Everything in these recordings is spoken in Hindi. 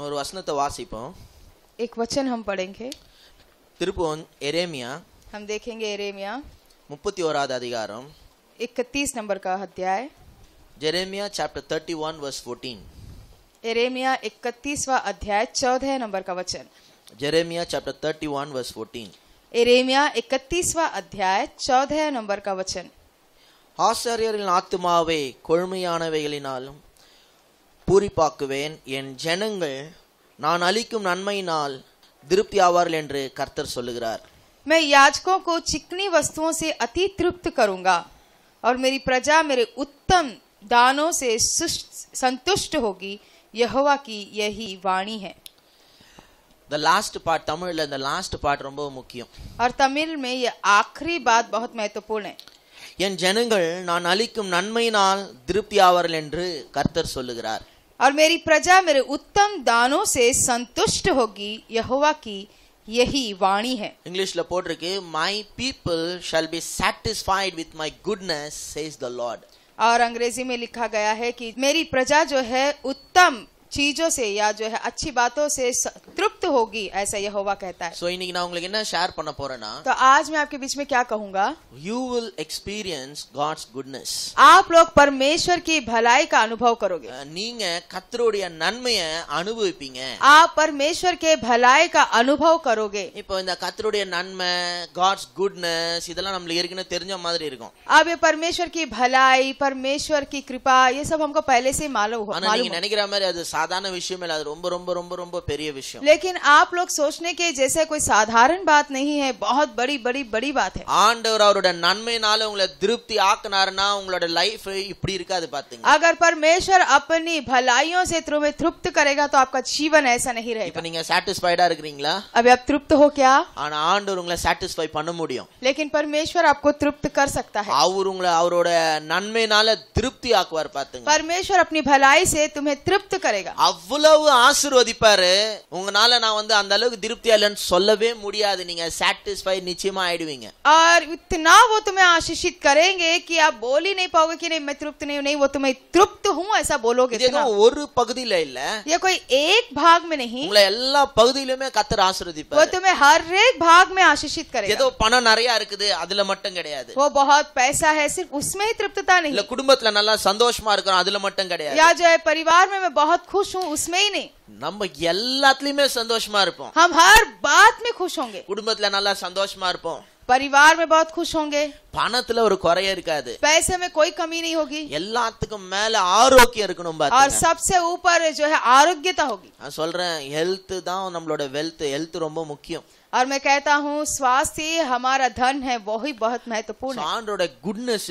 ஒரு வசனத்தை வாசிப்போம் एक वचन हम पढ़ेंगे திருப்புவன் எரேமியா हम देखेंगे एरेमिया முப்பத்தி ஓராவது அதிகாரம் इकतीस नंबर का अध्याय जेरेमिया चैप्टर 31 वर्स 14 एरेमिया 31वां अध्याय 14 नंबर का वचन जेरेमिया चैप्टर 31 वर्स 14 एरेमिया 31वां अध्याय 14 नंबर का वचन ஆசாரியரின் ஆத்துமாவே கொழுமையானவைகளினாலும் பூரிப்பாக்குவேன் என் ஜனங்கள் நான் அளிக்கும் நன்மையினால் திருப்தியாவார்கள் என்று கர்த்தர் சொல்லுகிறார் मैं याजकों को चिकनी वस्तुओं से अति तृप्त करूंगा और मेरी प्रजा मेरे उत्तम दानों से संतुष्ट होगी यहोवा की यही वाणी है the last part Tamil the last part ரொம்ப முக்கியம் और तमिल में ये आखिरी बात बहुत महत्वपूर्ण है என் ஜனங்கள் நான் அளிக்கும் நன்மையினால் திருப்தியாவார்கள் என்று கர்த்தர் சொல்லுகிறார் और मेरी प्रजा मेरे उत्तम दानों से संतुष्ट होगी यहोवा की यही वाणी है इंग्लिश ல के my people shall be satisfied with my goodness says the lord और अंग्रेजी में लिखा गया है कि मेरी प्रजा जो है उत्तम चीजों से या जो है अच्छी बातों से तृप्त होगी ऐसा यह कहता है सो इनकी ना उंगली ना शेयर पड़ पोरना तो आज मैं आपके बीच में क्या कहूंगा you will experience God's goodness आप लोग परमेश्वर की भलाई का अनुभव करोगे नहीं खतरोड़िया नन्मय अनुभविपिंग आप परमेश्वर के भलाई का अनुभव करोगे खतरोड़िया नन्मय गॉड्स गुडनेस इधला नम लेकिन तेरे मादरी इरुकों अब ये परमेश्वर की भलाई परमेश्वर की कृपा ये सब हमको पहले से मालूम हो मालूम नहीं नहीं ग्रामर अद सा साधारण विषय में विषय लेकिन आप लोग सोचने के जैसे कोई साधारण बात नहीं है बहुत बड़ी बड़ी बड़ी बात है आंडवर नाले तृप्ति लाइफ इप्डी अगर परमेश्वर अपनी भलाइयों से तृप्त करेगा तो आपका जीवन ऐसा नहीं रहेगा अभी आप तृप्त हो क्या आंडवर उटिस्फाई पन्न मुड़ियों लेकिन परमेश्वर आपको तृप्त कर सकता है नन्मे नाले तृप्ति आकवार पाते परमेश्वर अपनी भलाई से तुम्हें तृप्त करेगा அவ்வளவு ஆசீர்வதிப்பாரு உங்களால நான் வந்து அந்த அளவுக்கு திருப்தியா இல்லைன்னு சொல்லவே முடியாது நீங்க சாட்டிஸ்ஃபை நிச்சயமா ஆயிடுவீங்க और इतना वो तुम्हें आशीषित करेंगे कि आप बोल ही नहीं पाओगे कि नहीं मैं तृप्त नहीं नहीं वो तुम्हें तृप्त हूं ऐसा बोलोगे देखो ஒரு பகுதியில இல்ல ये कोई एक भाग में नहीं உங்களை எல்லா பகுதியிலுமே கர்த்தர் ஆசீர்வதிப்பார் वो तुम्हें हर एक भाग में आशीषित करेगा ஏதோ பணம் நிறைய இருக்குது அதுல மட்டும் கிடையாது वो बहुत पैसा है सिर्फ उसमें ही तृप्तता नहीं இல்ல குடும்பத்துல நல்லா சந்தோஷமா இருக்கறோம் அதுல மட்டும் கிடையாது या जो है परिवार में मैं बहुत खुश खुश हूँ उसमें ही नहीं நம்ம எல்லாத்துலயுமே சந்தோஷமா இருப்போம் हम हर बात में खुश होंगे குடும்பத்துல நல்லா சந்தோஷமா இருப்போம் परिवार में बहुत खुश होंगे பணத்துல ஒரு குறைய இருக்காது पैसे में कोई कमी नहीं होगी எல்லாத்துக்கும் மேல ஆரோக்கியம் இருக்கணும் பாத்தீங்க और सबसे ऊपर जो है आरोग्यता होगी நான் சொல்றேன் ஹெல்த் தான் நம்மளோட வெல்த் ஹெல்த் ரொம்ப முக்கியம் और मैं कहता हूँ स्वास्थ्य हमारा धन है वो ही बहुत महत्वपूर्ण गुडनेस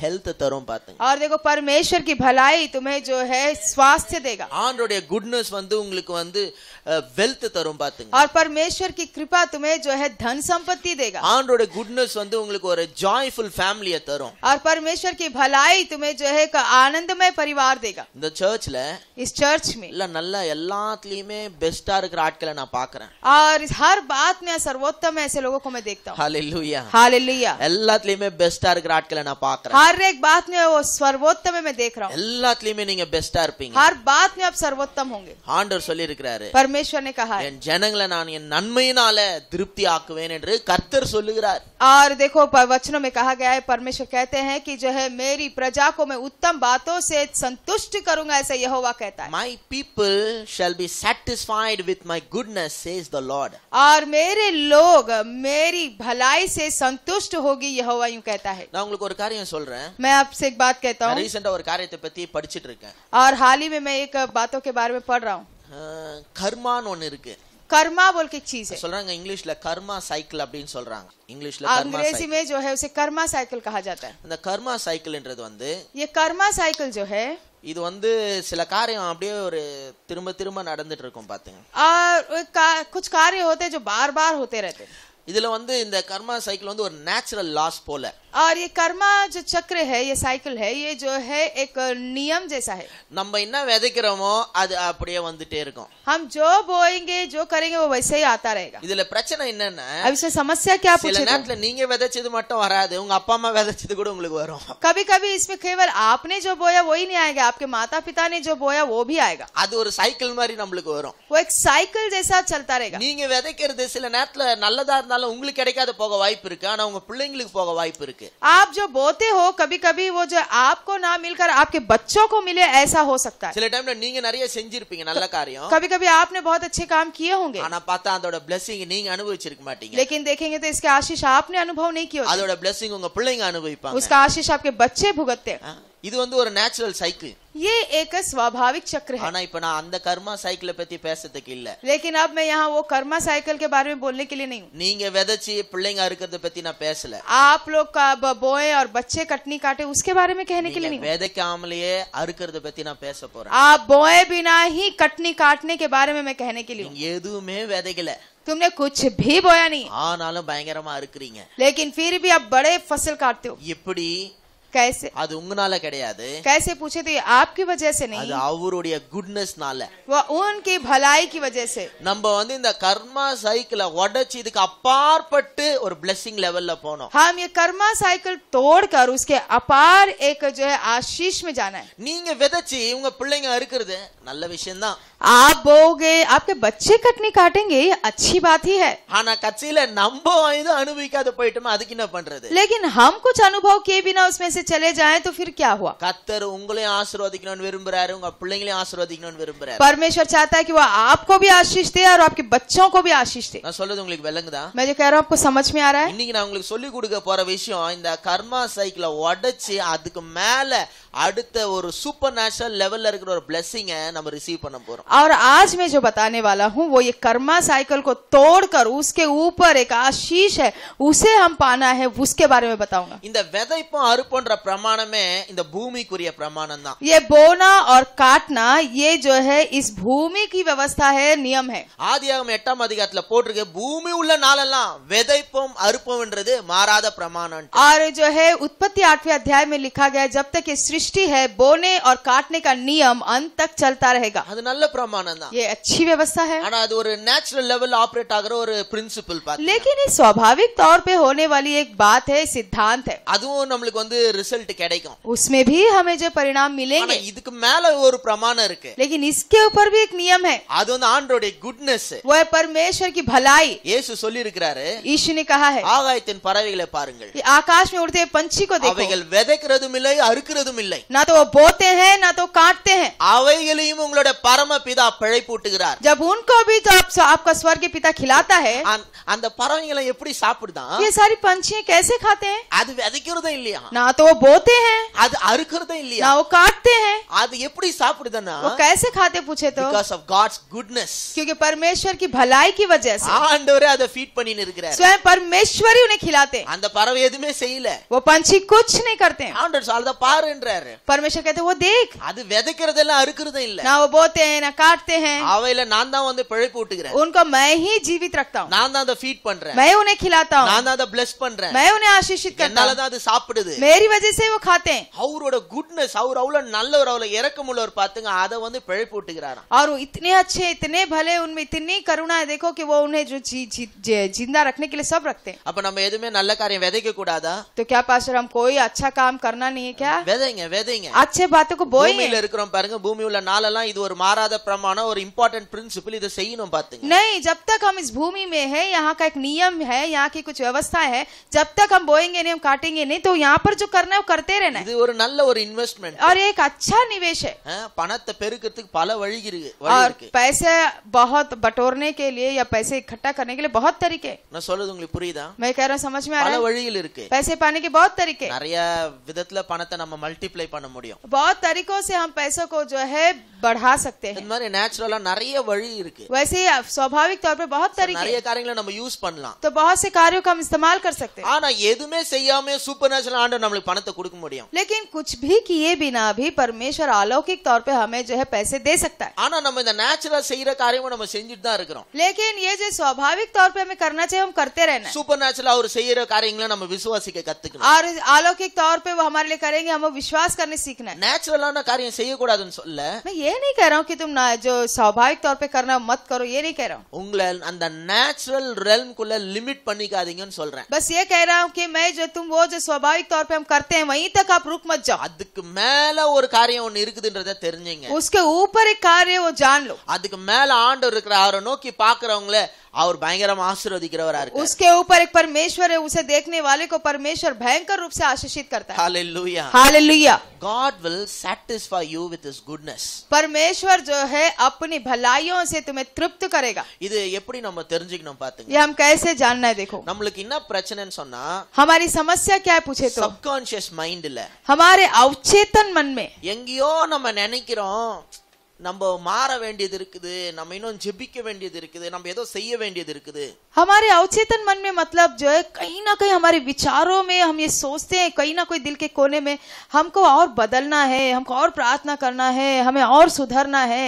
हेल्थ तरह पाते हैं और देखो परमेश्वर की भलाई तुम्हें जो है स्वास्थ्य देगा गुडनेस वेल्थ और परमेश्वर की कृपा तुम्हें जो है धन संपत्ति देगा गुडनेस जॉयफुल फैमिली तरह और परमेश्वर की भलाई तुम्हें जो है आनंदमय परिवार देगा चर्च ल इस चर्च में ना बेस्टा और हर बात ಆತ್ಮೀಯ सर्वोत्तम ऐसे लोगों को मैं देखता हूं हालेलुया हालेलुया எல்லாத்துலயுமே பெஸ்டா இருக்கிற ஆட்களை நான் பார்க்கறேன் हर एक बात में वो सर्वोत्तम मैं देख रहा हूं எல்லாத்துலயுமே நீங்க பெஸ்டா இருப்பீங்க हर बात में आप सर्वोत्तम होंगे ஆண்டவர் சொல்லி இருக்கிறாரு परमेश्वर ने कहा है என் ஜனங்களை நான் என் நன்மையினால திருப்தி ஆக்குவேன் என்று கர்த்தர் சொல்லுகிறார் और देखो वचनों में कहा गया है परमेश्वर कहते हैं कि जो है मेरी प्रजा को मैं उत्तम बातों से संतुष्ट करूंगा ऐसा यहोवा कहता है my people shall be satisfied with my goodness is the Lord और मेरे मेरे लोग मेरी भलाई से संतुष्ट होगी यह यूं कहता है ना उनको कार्य सोल रहे हैं मैं आपसे एक बात कहता हूँ रिसेंट और कार्य पति पढ़ और हाल ही में मैं एक बातों के बारे में पढ़ रहा हूँ खरमान होने के कर्मा बोल के चीज है सोलरांग इंग्लिश ला कर्मा साइकिल अब डीन सोलरांग इंग्लिश ला अंग्रेजी में जो है उसे कर्मा साइकिल कहा जाता है ना कर्मा साइकिल इंटर दो अंदे ये कर्मा साइकिल जो है இது வந்து சில காரியம் அப்படியே ஒரு திரும்ப திரும்ப நடந்துட்டு இருக்கும் பாத்தீங்க और कुछ कार्य होते जो பார் இதுல வந்து இந்த கர்மா சைக்கிள் வந்து ஒரு நேச்சுரல் லாஸ் போல और ये कर्मा जो चक्र है ये साइकिल है ये जो है एक नियम जैसा है நம்ம என்ன விதைக்கிறோமோ அது அப்படியே வந்துட்டே இருக்கும் हम जो बोएंगे जो करेंगे वो वैसे ही आता रहेगा இதுல பிரச்சனை என்னன்னா अब इसमें समस्या क्या पूछे நேரத்துல நீங்க விதைச்சது மட்டும் வராது உங்க அப்பா அம்மா விதைச்சது கூட உங்களுக்கு வரும் कभी कभी इसमें केवल आपने जो बोया वही नहीं आएगा आपके माता पिता ने जो बोया वो भी आएगा அது ஒரு சைக்கிள் மாதிரி நம்மளுக்கு வரும் वो एक साइकिल जैसा चलता रहेगा நீங்க விதைக்கிறது சில நேரத்துல நல்லதா னால ุง లు కడకద పోగ వైపు ఇర్కు ఆనవుంగ పిల్లంగలుకు పోగ వైపు ఇర్కు ఆప్ జో బోతే హో కబీ కబీ వో జో ఆప్కో నా మిల్కర్ ఆప్కే బచ్చోకో మిలే ఐసా హో సక్తా హై చెలే టైం లెర్నింగ్ ఇనరియ సెంజిర్ పింగ నల్ల కారియం కబీ కబీ ఆప్నే బహత్ అచ్చే కామ్ కియే హోంగ ఆన పాతా దొడ బ్లెస్సింగ్ నీంగ అనుభవిచీర్క మాటింగ లేకిన్ దేఖేంగే తో ఇస్కే ఆశీష్ ఆప్నే అనుభవ్ నహీ కీ హోజ్ ఆదొడ బ్లెస్సింగ్ వుంగ పిల్లంగ అనుభవిపంగ ఉస్కా ఆశీష్ ఆప్కే బచ్చే భుగత్తే హ్ఆ இது வந்து ஒரு நேச்சுரல் சைக்கிள் ये एक स्वाभाविक चक्र है आना इपना अंद कर्मा साइकिल பத்தி பேசதுக்கு இல்ல लेकिन अब मैं यहां वो कर्मा साइकिल के बारे में बोलने के लिए नहीं हूं நீங்க விதைச்சி பிள்ளைங்க அறுக்கிறது பத்தி நான் பேசல आप लोग का बोए और बच्चे कटनी काटे उसके बारे में कहने के लिए नहीं விதைக்காமலேயே அறுக்கிறது பத்தி நான் பேச போறேன் आप बोए बिना ही कटनी काटने के बारे में मैं कहने के लिए நீங்க எதுவுமே விதைக்கல तुमने कुछ भी बोया नहीं ஆனாலும் பயங்கரமா அறுக்குறீங்க लेकिन फिर भी आप बड़े फसल काटते हो இப்படி कैसे? அது ungnal la kediyadu. कैसे पूछे थे? आपकी वजह से नहीं. அது அவருடைய குட்னஸ்னால. வா onun ke bhalai ki wajah se. நம்ப வந்து இந்த கர்ம சைக்லை உடைச்சி அதுக்கு अपार பட்டு ஒரு blessings level la போனும். हां, ये कर्मा साइकिल तोड़कर उसके अपार एक जो है आशीष में जाना है. நீங்க விதச்சி இவங்க பிள்ளைங்க இருக்குதே நல்ல விஷயம் தான். आप बोगे आपके बच्चे कट काटेंगे अच्छी बात ही है हाना कच्ची ले नंबो आई तो अनुभवी का तो पेट में आधी पन रहे लेकिन हम कुछ अनुभव किए बिना उसमें से चले जाए तो फिर क्या हुआ कत्तर उंगले आशीर्वाद इकन विरुम रह रहे होंगे पुलिंग ले आशीर्वाद इकन विरुम रह परमेश्वर चाहता है कि वह आपको भी आशीष दे और आपके बच्चों को भी आशीष दे आपको समझ में आ रहा है அடுத்த ஒரு சூப்பர் நேச்சுரல் லெவல்ல இருக்கிற ஒரு பிளெஸிங்க நம்ம रिसीव பண்ண போறோம் और आज मैं जो बताने वाला हूं वो ये कर्मा साइकिल को तोड़कर उसके ऊपर एक आशीष है उसे हम पाना है उसके बारे में बताऊंगा இந்த விதைப்பும் அறுப்புன்ற பிரமாணமே இந்த பூமிக்குரிய பிரமாணம் தான் ये बोना और काटना ये जो है इस भूमि की व्यवस्था है नियम है ஆதியாகமம் 8 ஆம் அதிகாரத்துல போட்டிருக்கு பூமி உள்ள நாளெல்லாம் விதைப்பும் அறுப்பும்ன்றது மாறாத பிரமாணம் और जो है उत्पत्ति 8वें अध्याय में लिखा गया जब तक ये सृष्टि सृष्टि है बोने और काटने का नियम अंत तक चलता रहेगा அது நல்ல பிரமாணம் தான் ये अच्छी व्यवस्था है ஆனா அது ஒரு நேச்சுரல் லெவல் ஆபரேட் ஆகுற ஒரு பிரின்சிபிள் பாத்து लेकिन ये स्वाभाविक तौर पे होने वाली एक बात है सिद्धांत है அதுவும் நமக்கு வந்து ரிசல்ட் கிடைக்கும் उसमें भी हमें जो परिणाम मिलेंगे இதுக்கு மேல ஒரு பிரமாணம் இருக்கு लेकिन इसके ऊपर भी एक नियम है அது வந்து ஆண்டவருடைய குட்னஸ் वो परमेश्वर की भलाई இயேசு சொல்லி இருக்கிறாரு ईशु ने कहा है ஆகாயத்தின் பறவைகளை பாருங்கள் आकाश में उड़ते पंछी को देखो அவைகள் விதைக்கிறதும் இல்லை அறுக்கிறதும் இல்லை இல்லை ना तो वो बोते हैं ना तो काटते हैं அவைகளையும் உங்களுடைய பரம பிதா பிழைப்பூட்டுகிறார் जब उनको भी तो आप, आपका स्वर्ग पिता खिलाता है அந்த பறவைகளை எப்படி சாப்பிடுதான் ये सारी पंछियां कैसे खाते हैं அது விதைக்கிறதும் இல்லையா ना तो वो बोते हैं அது அறுக்கிறதும் இல்லையா ना वो काटते हैं அது எப்படி சாப்பிடுதுன்னா वो कैसे खाते पूछे तो बिकॉज ऑफ गॉड्स गुडनेस क्योंकि परमेश्वर की भलाई की वजह से ஆண்டவரே அதை ஃபீட் பண்ணின்னு இருக்கிறார் स्वयं परमेश्वर ही उन्हें खिलाते அந்த பறவை எதுமே செய்யல वो पंछी कुछ नहीं करते हैं ஆண்டவர் சொல்றத பாருன்றார் परमेश्वर कहते वो देख बोते हैं ना काटते हैं ना पिपूटे उनको मैं ही जीवित रखता हूँ ना फीट पन रहे मैं उन्हें खिलाता हूँ ना ब्लस पन रहे मैं उन्हें आशीषित करता हूँ मेरी वजह से वो खाते हैं और और इतने अच्छे इतने भले उनमें इतनी करुणा है देखो कि वो उन्हें जो जी, जी, जिंदा रखने के लिए सब रखते हैं अब नम्बर नल कार्य वेदे कूड़ा तो क्या पास हम कोई अच्छा काम करना नहीं है क्या वेदेंगे விதைங்க अच्छे बातों को பூமியில बोएंगे இருக்கிறோம் பாருங்க பூமி உள்ள நாளெல்லாம் இது ஒரு மாறாத பிரமாணம் ஒரு இம்பார்ட்டன்ட் பிரின்சிபிள் இதை செய்யணும் பாத்துங்க नहीं जब तक हम इस भूमि में है यहाँ का एक नियम है यहाँ की कुछ व्यवस्था है जब तक हम बोएंगे नहीं हम काटेंगे नहीं तो यहाँ पर जो करना है वो करते रहना है இது ஒரு நல்ல ஒரு இன்வெஸ்ட்மெண்ட் और ये एक अच्छा निवेश है பணத்தை பெருக்கிறதுக்கு பல வழி இருக்கு வழி और இருக்கு पैसे बहुत बटोरने के लिए या पैसे इकट्ठा करने के लिए बहुत तरीके हैं। நான் சொல்றது உங்களுக்கு புரியுதா मैं कह रहा हूँ समझ में आ पல रहा है வழியில் இருக்கு पैसे पाने के बहुत तरीके हैं। நிறைய விதத்துல பணத்தை நம்ம மல்டிப்ளை மல்டிப்ளை பண்ண முடியும் बहुत तरीकों से हम पैसों को जो है बढ़ा सकते हैं இந்த மாதிரி நேச்சுரலா நிறைய வழி இருக்கு वैसे ही स्वाभाविक तौर पे बहुत तरीके நிறைய காரியங்களை நம்ம யூஸ் பண்ணலாம் तो बहुत से कार्यों का हम इस्तेमाल कर सकते हैं ஆனா எதுமே செய்யாம சூப்பர்நேச்சுரல் ஆண்டவர் நமக்கு பணத்தை கொடுக்க முடியும் लेकिन कुछ भी किए बिना भी परमेश्वर अलौकिक तौर पे हमें जो है पैसे दे सकता है ஆனா நம்ம இந்த நேச்சுரலா செய்யற காரியமும் நம்ம செஞ்சுட்டு தான் இருக்கிறோம் लेकिन ये जो स्वाभाविक तौर पे हमें करना चाहिए हम करते रहना சூப்பர்நேச்சுரலா அவர் செய்யற காரியங்களை நம்ம விசுவாசிக்க கத்துக்கணும் और अलौकिक तौर पे वो हमारे लिए करेंगे हम विश्वास विश्वास करने सीखना है नेचुरल நேச்சுரலான காரியம் செய்ய கூடாதுன்னு சொல்ல मैं ये नहीं कह रहा हूँ कि तुम ना जो स्वाभाविक तौर पे करना मत करो ये नहीं कह रहा हूँ उंगले अंदर हूं உங்களை அந்த நேச்சுரல் ரெல்ம் குள்ள லிமிட் பண்ணிக்காதீங்கன்னு रहे बस ये कह रहा हूँ कि मैं जो तुम वो जो स्वाभाविक तौर पे हम करते हैं वहीं तक आप रुक मत जाओ अधिक मेला அதுக்கு மேல ஒரு காரியம் ஒன்னு இருக்குதுன்றத தெரிஞ்சுங்க उसके ऊपर एक कार्य वो जान लो अधिक मेला आंड रुक रहा மேல नो की पाक रहा उंगले और भयंकर आशीर्वदिकरवरा है उसके ऊपर एक परमेश्वर है उसे देखने वाले को परमेश्वर भयंकर रूप से आशीषित करता है हालेलुया हालेलुया किया God will satisfy you with his goodness परमेश्वर जो है अपनी भलाइयों से तुम्हें तृप्त करेगा இது எப்படி நம்ம தெரிஞ்சுக்கணும் பாத்துங்க ये हम कैसे जानना है देखो நம்மளுக்கு என்ன பிரச்சனைன்னு சொன்னா हमारी समस्या क्या है पूछे तो सबकॉन्शियस माइंड இல்ல हमारे अवचेतन मन में எங்கயோ நம்ம நினைக்கிறோம் நம்ம மாற வேண்டியது இருக்குது நம்ம இன்னும் ஜெபிக்க வேண்டியது இருக்குது நம்ம ஏதோ செய்ய வேண்டியது இருக்குது हमारे अवचेतन मन में मतलब जो है कहीं ना कहीं हमारे विचारों में हम ये सोचते हैं कहीं ना कहीं दिल के कोने में हमको और बदलना है हमको और प्रार्थना करना है हमें और सुधरना है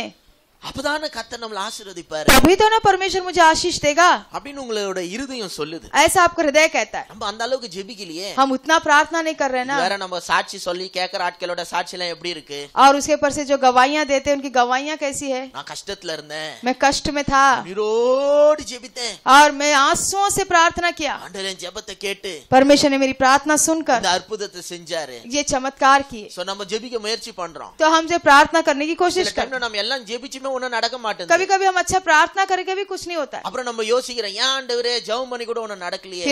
पर अभी तो ना परमेश्वर मुझे आशीष देगा अभी हृदय ऐसा आपको हृदय कहता है हम अंदालों के जेबी के लिए हम उतना प्रार्थना नहीं कर रहे ना यार नम साक्षी सोली कहकर आटके लोड साक्षी लाए बड़ी रुके और उसके पर से जो गवाहियां देते हैं उनकी गवाहियां कैसी है मैं कष्ट में था रोड जेबित और मैं आंसुओं से प्रार्थना किया जब ने मेरी प्रार्थना सुनकर अर्पुद ये चमत्कार किए सो जो प्रार्थना करने की कोशिश कर நடக்க அப்புறம் நம்ம யோசிக்கிறோம் ஏன் ஆண்டவரே ஜெபம் பண்ணி கூட நடக்கலையே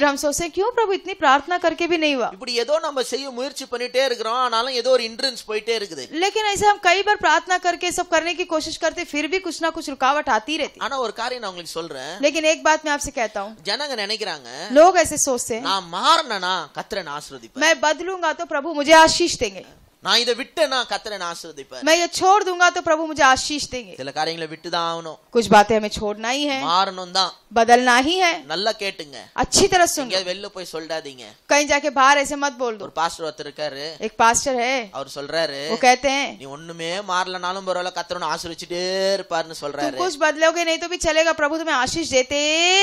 இப்படி ஏதோ நம்ம செய்ய முயற்சி பண்ணிட்டே இருக்கிறோம் ஆனாலும் ஏதோ ஒரு இன்ட்ரன்ஸ் போயிட்டே இருக்குது लेकिन ऐसे हम कई बार प्रार्थना करके सब ஆனா ஒரு காரியம் நான் உங்களுக்கு சொல்றேன் एक बात मैं आपसे कहता हूँ ஜனங்க நினைக்கிறாங்க लोग ऐसे நான் तो प्रभु मुझे आशीष देंगे நான் இதை விட்டேனா கத்தரை நான் ஆசீர்வதிப்பேன் मैं ये छोड़ दूंगा तो प्रभु मुझे आशीष देंगे சில காரியங்களை விட்டு தான் ஆகணும் कुछ बातें हमें छोड़ना ही है மாறணும் தான் बदलना ही है நல்லா கேட்டுங்க अच्छी तरह सुनिए வெளில போய் சொல்லாதீங்க कहीं जाके बाहर ऐसे मत बोल दो ஒரு பாஸ்டர் ஒருத்தர் இருக்காரு एक पास्टर है அவர் சொல்றாரு वो कहते हैं நீ ஒண்ணுமே மாறலனாலும் பரவாயில்ல கத்தரன ஆசீர்வதிச்சிட்டே இருப்பாருன்னு சொல்றாரு कुछ बदलोगे नहीं तो भी चलेगा प्रभु तुम्हें आशीष देते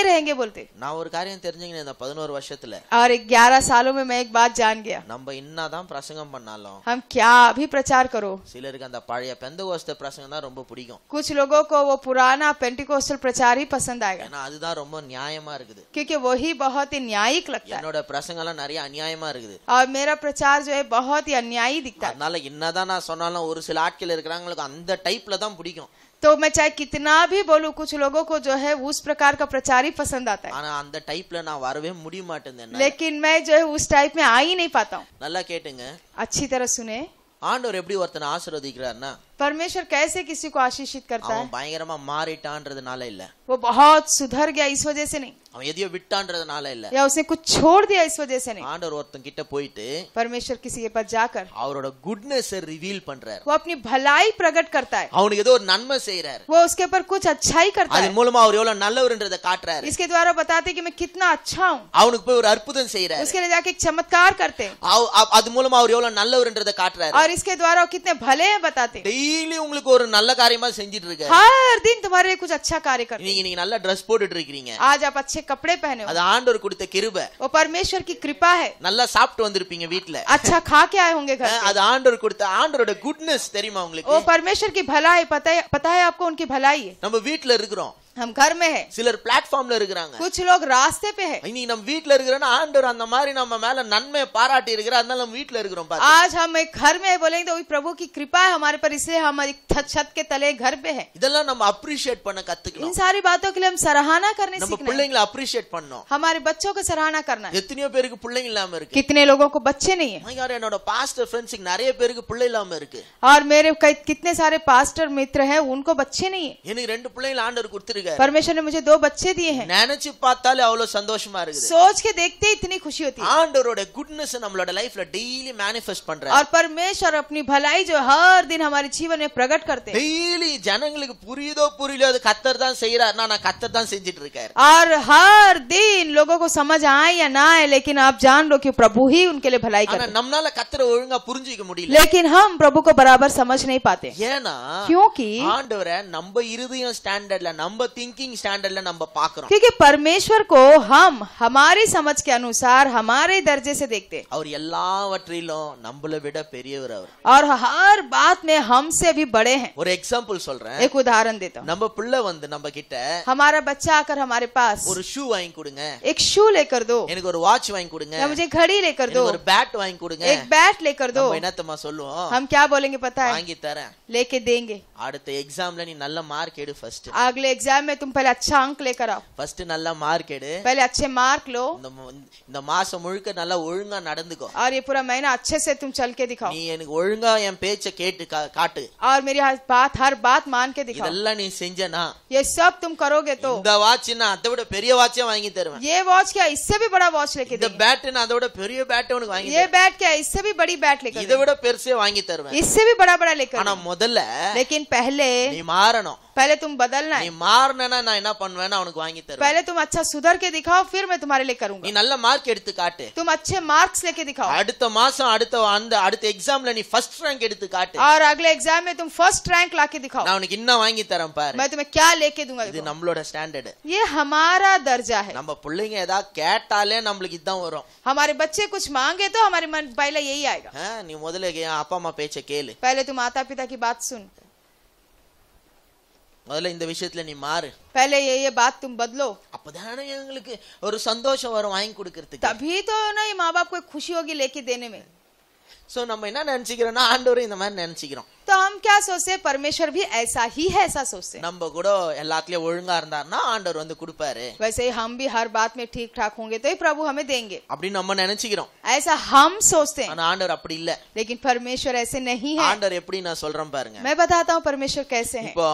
रहेंगे बोलते நான் ஒரு காரியம் தெரிஞ்சுங்க இந்த 11 வருஷத்துல और 11 सालों में मैं एक बात जान गया நம்ம என்னதான் பிரசங்கம் பண்ணாலும் क्या अभी प्रचार करो சிலருக்கு அந்த பழைய பெந்தகோஸ்த பிரசங்கம் தான் ரொம்ப பிடிக்கும் कुछ लोगों को वो पुराना पेंटिकोस्टल प्रचार ही पसंद आएगा ஏன்னா அதுதான் ரொம்ப நியாயமா இருக்குது क्योंकि वही बहुत ही न्यायिक लगता है என்னோட பிரசங்கம்லாம் நிறைய அநியாயமா இருக்குது और मेरा प्रचार जो है बहुत ही अन्यायी दिखता है அதனால என்னதான் நான் சொன்னாலும் ஒரு சில ஆட்கள் இருக்கிறவங்களுக்கு அந்த டைப்ல தான் பிடிக்கும் तो मैं चाहे कितना भी बोलू कुछ लोगों को जो है उस प्रकार का प्रचार ही पसंद आता है ஆனா அந்த டைப்ல நான் வரவே முடிய மாட்டேன் लेकिन मैं जो है उस टाइप में आ ही नहीं पाता हूं नल्ला केटेंगे अच्छी तरह सुने ஆண்டவர் எப்படி ஒருத்தனை ஆசீர்வதிக்கிறார்னா परमेश्वर कैसे किसी को आशीषित करता है பயங்கரமா மாறிட்டான்றதுனால இல்ல वो बहुत सुधर गया इस वजह से नहीं அவன் எதையோ விட்டான்றதுனால இல்ல या उसने कुछ छोड़ दिया इस वजह से नहीं ஆண்டவர் ஒருத்தன் கிட்ட போயிட்டு परमेश्वर किसी के पास जाकर அவரோட குட்னஸ் ரிவீல் பண்றாரு वो अपनी भलाई प्रकट करता है அவனுக்கு ஏதோ ஒரு நன்மை செய்றாரு वो उसके ऊपर कुछ अच्छाई करता है அது மூலமா அவர் எவ்வளவு நல்லவர்ன்றத காட்டுறாரு इसके द्वारा बताते कि मैं कितना अच्छा हूं அவனுக்கு போய் ஒரு அற்புதம் செய்றாரு उसके लिए जाके एक चमत्कार करते हैं அது மூலமா அவர் எவ்வளவு நல்லவர்ன்றத காட்டுறாரு और इसके द्वारा वो कितने भले हैं बताते हैं டெய்லி உங்களுக்கு ஒரு நல்ல காரியமா செஞ்சிட்டு இருக்க ஹர் தின் तुम्हारे कुछ अच्छा कार्य करते நீங்க நீங்க நல்ல Dress போட்டுட்டு இருக்கீங்க आज आप अच्छे कपड़े पहने हो அது ஆண்டவர் கொடுத்த கிருபை ஓ பரமேஸ்வர் கி கிருபா है நல்லா சாப்பிட்டு வந்திருப்பீங்க வீட்ல अच्छा खा के आए होंगे घर அது ஆண்டவர் கொடுத்த ஆண்டரோட குட்னஸ் தெரியுமா உங்களுக்கு ஓ பரமேஸ்வர் கி भलाई पता है पता है आपको उनकी भलाई है நம்ம வீட்ல இருக்கிறோம் நம் घर में சிலர் பிளாட்ஃபார்ம்ல இருக்கிறாங்க कुछ लोग रास्ते पे है இன்னைக்கு நம்ம வீட்ல இருக்கிறனா ஆண்டவர் அந்த மாதிரி நம்ம மேல நன்மை பாராட்டி இருக்கிறார் அதனால நம்ம வீட்ல இருக்கிறோம் பாருங்க आज हम एक घर में बोलेंगे तो प्रभु की कृपा है हमारे पर इसलिए हम छत के तले घर पे है இதெல்லாம் நம்ம அப்ரிஷியேட் பண்ண கத்துக்கணும் இந்த सारी बातों के लिए हम सराहना करने सीखना நம்ம புள்ளங்களை அப்ரிஷியேட் பண்ணோம் हमारे बच्चों को सराहना करना எத்தனையோ பேருக்கு புள்ளங்க இல்லாம இருக்கு कितने लोगों को बच्चे नहीं है यार என்னோட பாஸ்டர் फ्रेंड्स நிறைய பேருக்கு பிள்ளை இல்லாம இருக்கு और मेरे कितने सारे पास्टर मित्र हैं उनको बच्चे नहीं है எனக்கு ரெண்டு புள்ளங்க ஆண்டவர் கொடுத்திருக்காரு परमेश्वर ने मुझे दो बच्चे दिए हैं नैनचि पाता सोच के देखते इतनी खुशी होती है ஆண்டவரோட குட்னஸ் நம்மளோட லைஃப்ல டெய்லி மேனிஃபெஸ்ட் பண்றாரு और परमेश्वर अपनी भलाई जो हर दिन हमारे जीवन में प्रकट करते हैं डेली ஜனங்களுக்கு புரியதோ புரியலோ அது கர்த்தர் தான் செய்றார் நான் கர்த்தர் தான் செஞ்சிட்டு இருக்காரு और हर दिन लोगो को समझ आए या ना आए लेकिन आप जान लो की प्रभु ही उनके लिए भलाई कर लेकिन हम प्रभु को बराबर समझ नहीं पाते ஏனா क्योंकि ஆண்டவரே நம்ம இருதயம் ஸ்டாண்டர்ட்ல நம்ம திங்கிங் ஸ்டாண்டர்ட்ல நம்ம பார்க்கிறோம் क्योंकि परमेश्वर को हम हमारी समझ के अनुसार हमारे दर्जे से देखते हैं और எல்லாவற்றிலும் நம்மளை விட பெரியவர் அவர் और हर बात में हमसे भी बड़े हैं ஒரு எக்ஸாம்பிள் சொல்றேன் एक उदाहरण देता हूं நம்ம பிள்ளை வந்து நம்ம கிட்ட हमारा बच्चा आकर हमारे पास ஒரு ஷூ வாங்கி கொடுங்க एक शू लेकर दो எனக்கு ஒரு வாட்ச் வாங்கி கொடுங்க या मुझे घड़ी लेकर दो ஒரு बैट வாங்கி கொடுங்க एक बैट लेकर दो நம்ம என்னத்தமா சொல்லுவோம் हम क्या बोलेंगे पता है வாங்கி தரேன் लेके देंगे அடுத்த எக்ஸாம்ல நீ நல்ல மார்க் எடு ஃபர்ஸ்ட் अगले एग्जाम अध्याय में तुम पहले अच्छा अंक लेकर आओ ஃபர்ஸ்ட் நல்லா மார்க் எடு पहले अच्छे मार्क लो இந்த மு- இந்த மாசம் முழுக்க நல்லா ஒழுங்கா நடந்துக்கோ और ये पूरा महीना अच्छे से तुम चल के दिखाओ நீ எனக்கு ஒழுங்கா என் பேச்ச கேட்டு கா- காட்டு और मेरी हर बात हर बात मान के दिखाओ இதெல்லாம் நீ செஞ்சனா ये सब तुम करोगे तो இந்த வாட்ச் e நான் அதை விட பெரிய வாட்சே வாங்கி தருவேன் ये वॉच क्या इससे भी बड़ा वॉच लेके இந்த देंगे பேட் நான் அதை விட பெரிய பேட் உனக்கு வாங்கி ये e தருவேன் बैट क्या इससे भी बड़ी बैट लेकर இதை देंगे। விட பெருசே வாங்கி தருவேன் इससे भी बड़ा बड़ा लेकर ஆனா முதல்ல देंगे। लेकिन पहले நீ மாறணும் पहले तुम बदलना நீ है மாற மாறினா நான் என்ன பண்ணுவேன் அவனுக்கு வாங்கி தருவேன் पहले तुम अच्छा सुधर के दिखाओ फिर मैं तुम्हारे लिए करूंगा நீ நல்ல மார்க் எடுத்து காட்டு तुम अच्छे मार्क्स लेके दिखाओ அடுத்த மாசம் அடுத்த அந்த அடுத்த எக்ஸாம்ல நீ ஃபர்ஸ்ட் ரैंक எடுத்து காட்டு और अगले एग्जाम में तुम फर्स्ट रैंक लाके दिखाओ நான் உனக்கு இன்ன வாங்கி தரேன் பாரு मैं तुम्हें क्या लेके दूंगा இது நம்மளோட ஸ்டாண்டர்ட் ये हमारा दर्जा है நம்ம பிள்ளைங்க ஏதா கேட்டாலே நம்மளுக்கு இதான் வரும் हमारे बच्चे कुछ मांगे तो हमारे मन पहले यही आएगा நீ முதல்ல அப்பா அம்மா பேச்ச கேளு पहले तुम माता पिता की बात सुन அதெல்லாம் இந்த விஷயத்துல நீ मारு. पहले ये बात तुम बदलो. அபதன எங்களுக்கு ஒரு சந்தோஷம் வர வாங்கி கொடுக்கிறது. तभी तो नहीं मां-बाप को खुशी होगी लेके देने में. சோ நம்ம என்ன நினைச்சுக்கிறோம்னா ஆண்டவரும் இந்த மாதிரி நினைச்சுக்கிறோம் तो हम क्या सोचते परमेश्वर भी ऐसा ही है ऐसा सोचते हैं நம்ம கூட எல்லாத்துலயும் ஒழுங்கா இருந்தாருன்னா ஆண்டவர் வந்து கொடுப்பாரு वैसे ही हम भी हर बात में ठीक ठाक होंगे तो ही प्रभु हमें देंगे அப்படி நம்ம நினைச்சுக்கிறோம் ऐसा हम सोचते हैं ஆனா ஆண்டவர் அப்படி இல்ல लेकिन परमेश्वर ऐसे नहीं है ஆண்டவர் எப்படி நான் சொல்றேன் பாருங்க मैं बताता हूं परमेश्वर कैसे हैं இப்போ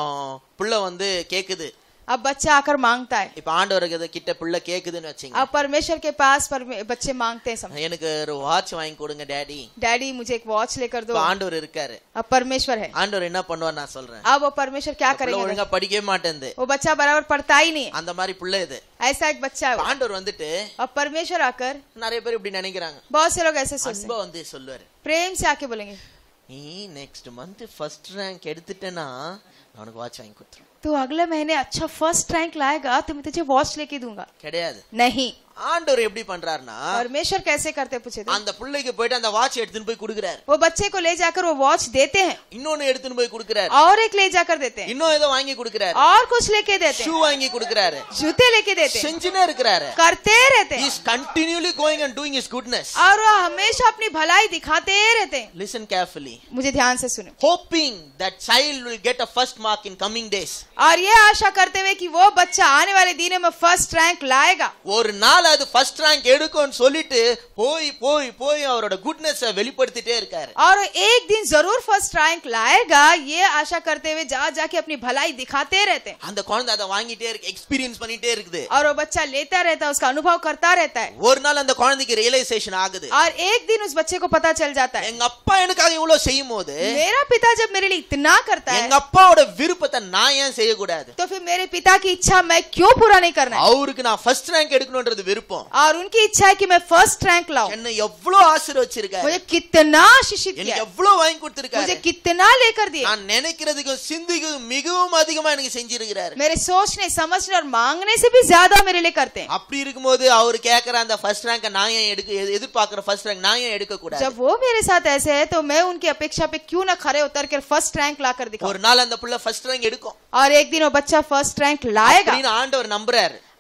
புள்ள வந்து கேக்குது अब बच्चा आकर मांगता है இப்ப ஆண்டவருக்கு இது கிட்ட பிள்ளை கேக்குதுன்னு வச்சீங்க अब परमेश्वर के पास बच्चे मांगते हैं समझ எனக்கு ஒரு வாட்ச் வாங்கி கொடுங்க டாடி டாடி मुझे एक वॉच लेकर दो ஆண்டவர் இருக்காரு अब परमेश्वर है ஆண்டவர் என்ன பண்ணுவார் நான் சொல்றேன் अब वो परमेश्वर क्या करेगा ஒழுங்கா படிக்கவே மாட்டேங்குது वो बच्चा बराबर पढ़ता ही नहीं அந்த மாதிரி பிள்ளை இது ऐसा एक बच्चा है ஆண்டவர் வந்துட்டு अब परमेश्वर आकर நிறைய பேர் இப்படி நினைக்கிறாங்க बहुत से लोग ऐसे सोचते हैं வந்து சொல்லுவாரு प्रेम से आके बोलेंगे நீ நெக்ஸ்ட் மந்த் ஃபர்ஸ்ட் ரேங்க் எடுத்துட்டேனா तो अगले महीने अच्छा फर्स्ट रैंक लाएगा तो मैं तुझे वॉच लेके दूंगा नहीं ஆண்டவர் எப்படி பண்றாருன்னா பரமேஸ்வர் कैसे करते पूछे थे அந்த புள்ளைக்கு போயிட்டு அந்த வாட்ச் எடுத்துன்னு போய் கொடுக்குறாரு वो बच्चे को ले जाकर वो वॉच देते हैं இன்னொன்னு எடுத்துன்னு போய் கொடுக்குறாரு और एक ले जाकर देते हैं இன்னும் ஏதோ வாங்கி கொடுக்குறாரு और कुछ लेके देते हैं ஷூ வாங்கி கொடுக்குறாரு जूते लेके देते हैं செஞ்சினே இருக்கிறாரு करते रहते हैं is continuously going and doing his goodness और वो हमेशा अपनी भलाई दिखाते रहते हैं लिसन केयरफुली मुझे ध्यान से सुनो hoping that child will get a first mark in coming days और ये आशा करते हुए कि वो बच्चा आने वाले दिनों में फर्स्ट रैंक लाएगा और நாள் அது ஃபர்ஸ்ட் ரேங்க் எடுக்கும்னு சொல்லிட்டு போய் போய் போய் அவரோட குட்னஸ் வெளிப்படுத்திட்டே இருக்காரு और एक दिन जरूर फर्स्ट रैंक लाएगा ये आशा करते हुए जा जाके अपनी भलाई दिखाते रहते हैं அந்த குழந்தை வாங்கிட்டே இருக்கு எக்ஸ்பீரியன்ஸ் பண்ணிட்டே இருக்குது और वो बच्चा लेता रहता उसका अनुभव करता रहता है ஒரு நாள் அந்த குழந்தைக்கு ரியலைசேஷன் ஆகுது और एक दिन उस बच्चे को पता चल जाता है எங்க அப்பா எனக்காக இவ்வளவு செய்யும் போது मेरा पिता जब मेरे लिए इतना करता है எங்க அப்பாவோட விருப்பத்தை நான் ஏன் செய்ய கூடாது तो फिर मेरे पिता की इच्छा मैं क्यों पूरा नहीं करना அவருக்கு நான் ஃபர்ஸ்ட் ரேங்க் எடுக்கணும்ன்றது விருப்பம் ஆர் उनकी इच्छा है कि என்ன எவ்வளவு ஆசீர்வதிச்சிருக்க मुझे எவ்வளவு வாங்கி கொடுத்திருக்காரு मुझे कितना நான் மிகவும் அதிகமா எனக்கு செஞ்சிருக்கிறார் मेरे सोचने समझने और அப்படி இருக்கும்போது அவர் கேக்குற அந்த ஃபர்ஸ்ட் ரேங்க் நான் ஏன் எடுக்க எதிர்பார்க்கிற ஃபர்ஸ்ட் ரேங்க் நான் ஏன் எடுக்க கூடாது जब वो मेरे साथ ऐसे है तो मैं ஒரு நாள் அந்த புள்ள ஃபர்ஸ்ட் ரேங்க் எடுக்கும் और एक दिन वो बच्चा फर्स्ट रैंक लाएगा ஆண்டவர்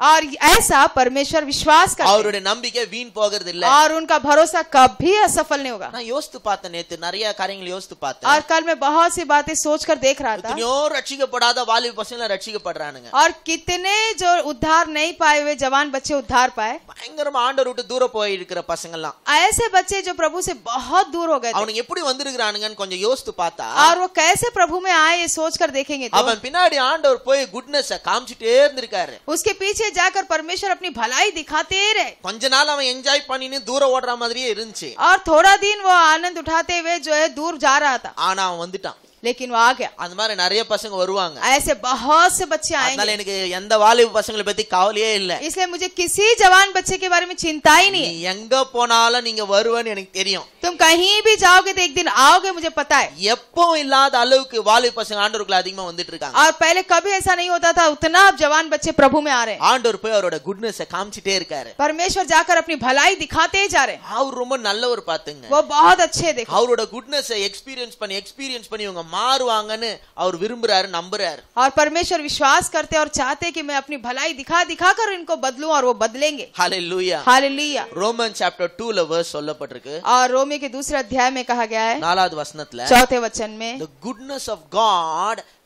और ऐसा परमेश्वर विश्वास कर नंबिक वीण पोगद और उनका भरोसा कभी असफल नहीं होगा योजत पाते ने नया कार्य योजत पाते और कल मैं बहुत सी बातें सोच कर देख रहा था और रक्षिक पड़ा था वाली पसंद रक्षिक पड़ रहा है और कितने जो उद्धार नहीं पाए हुए जवान बच्चे उद्धार पाए भयंकर आंड रूट दूर पोकर पसंग ऐसे बच्चे जो प्रभु से बहुत दूर हो गए उन्हें एपड़ी वंदिर कुछ योजत पाता और वो कैसे प्रभु में आए सोच कर देखेंगे पिनाड़ी आंड और पोई गुडनेस काम छिटे उसके पीछे पीछे जाकर परमेश्वर अपनी भलाई दिखाते रहे கொஞ்ச நாள் एंजॉय पानी பண்ணினு தூர ஓடுற और थोड़ा दिन वो आनंद उठाते हुए जो है दूर जा रहा था आना वंदिटा लेकिन वो आ गया அந்த மாதிரி நிறைய பசங்க வருவாங்க ऐसे बहुत से बच्चे आएंगे அதனால எனக்கு எந்த வாலிப பசங்களை பத்தி கவலையே இல்ல इसलिए मुझे किसी जवान बच्चे के बारे में चिंता ही नहीं है எங்க போனாலும் நீங்க வருவேன்னு எனக்கு தெரியும் तुम कहीं भी जाओगे तो एक दिन आओगे मुझे पता है எப்பவும் இல்லாத அளவுக்கு வாலிப பசங்க ஆண்டவருக்குள்ள அதிகமா வந்துட்டு இருக்காங்க और पहले कभी ऐसा नहीं होता था उतना अब जवान बच्चे प्रभु में आ रहे हैं ஆண்டவர் போய் அவரோட குட்னஸ் காமிச்சிட்டே இருக்காரு परमेश्वर जाकर अपनी भलाई दिखाते ही जा रहे हैं அவர் ரொம்ப நல்லவர் பாத்துங்க वो बहुत अच्छे देखो அவரோட குட்னஸ் எக்ஸ்பீரியன்ஸ் பண்ணி எக்ஸ்பீரியன்ஸ் பண்ணி உங்க மாறுவாங்கன்னு அவர் விரும்புறாரு நம்புறாரு और परमेश्वर विश्वास करते और चाहते कि मैं अपनी भलाई दिखा दिखा कर इनको बदलूं और वो बदलेंगे हालेलुया हालेलुया रोमन चैप्टर 2 ல वर्स சொல்லப்பட்டிருக்கு और रोमी के दूसरे अध्याय में कहा गया है 4th वचनத்துல चौथे वचन में the goodness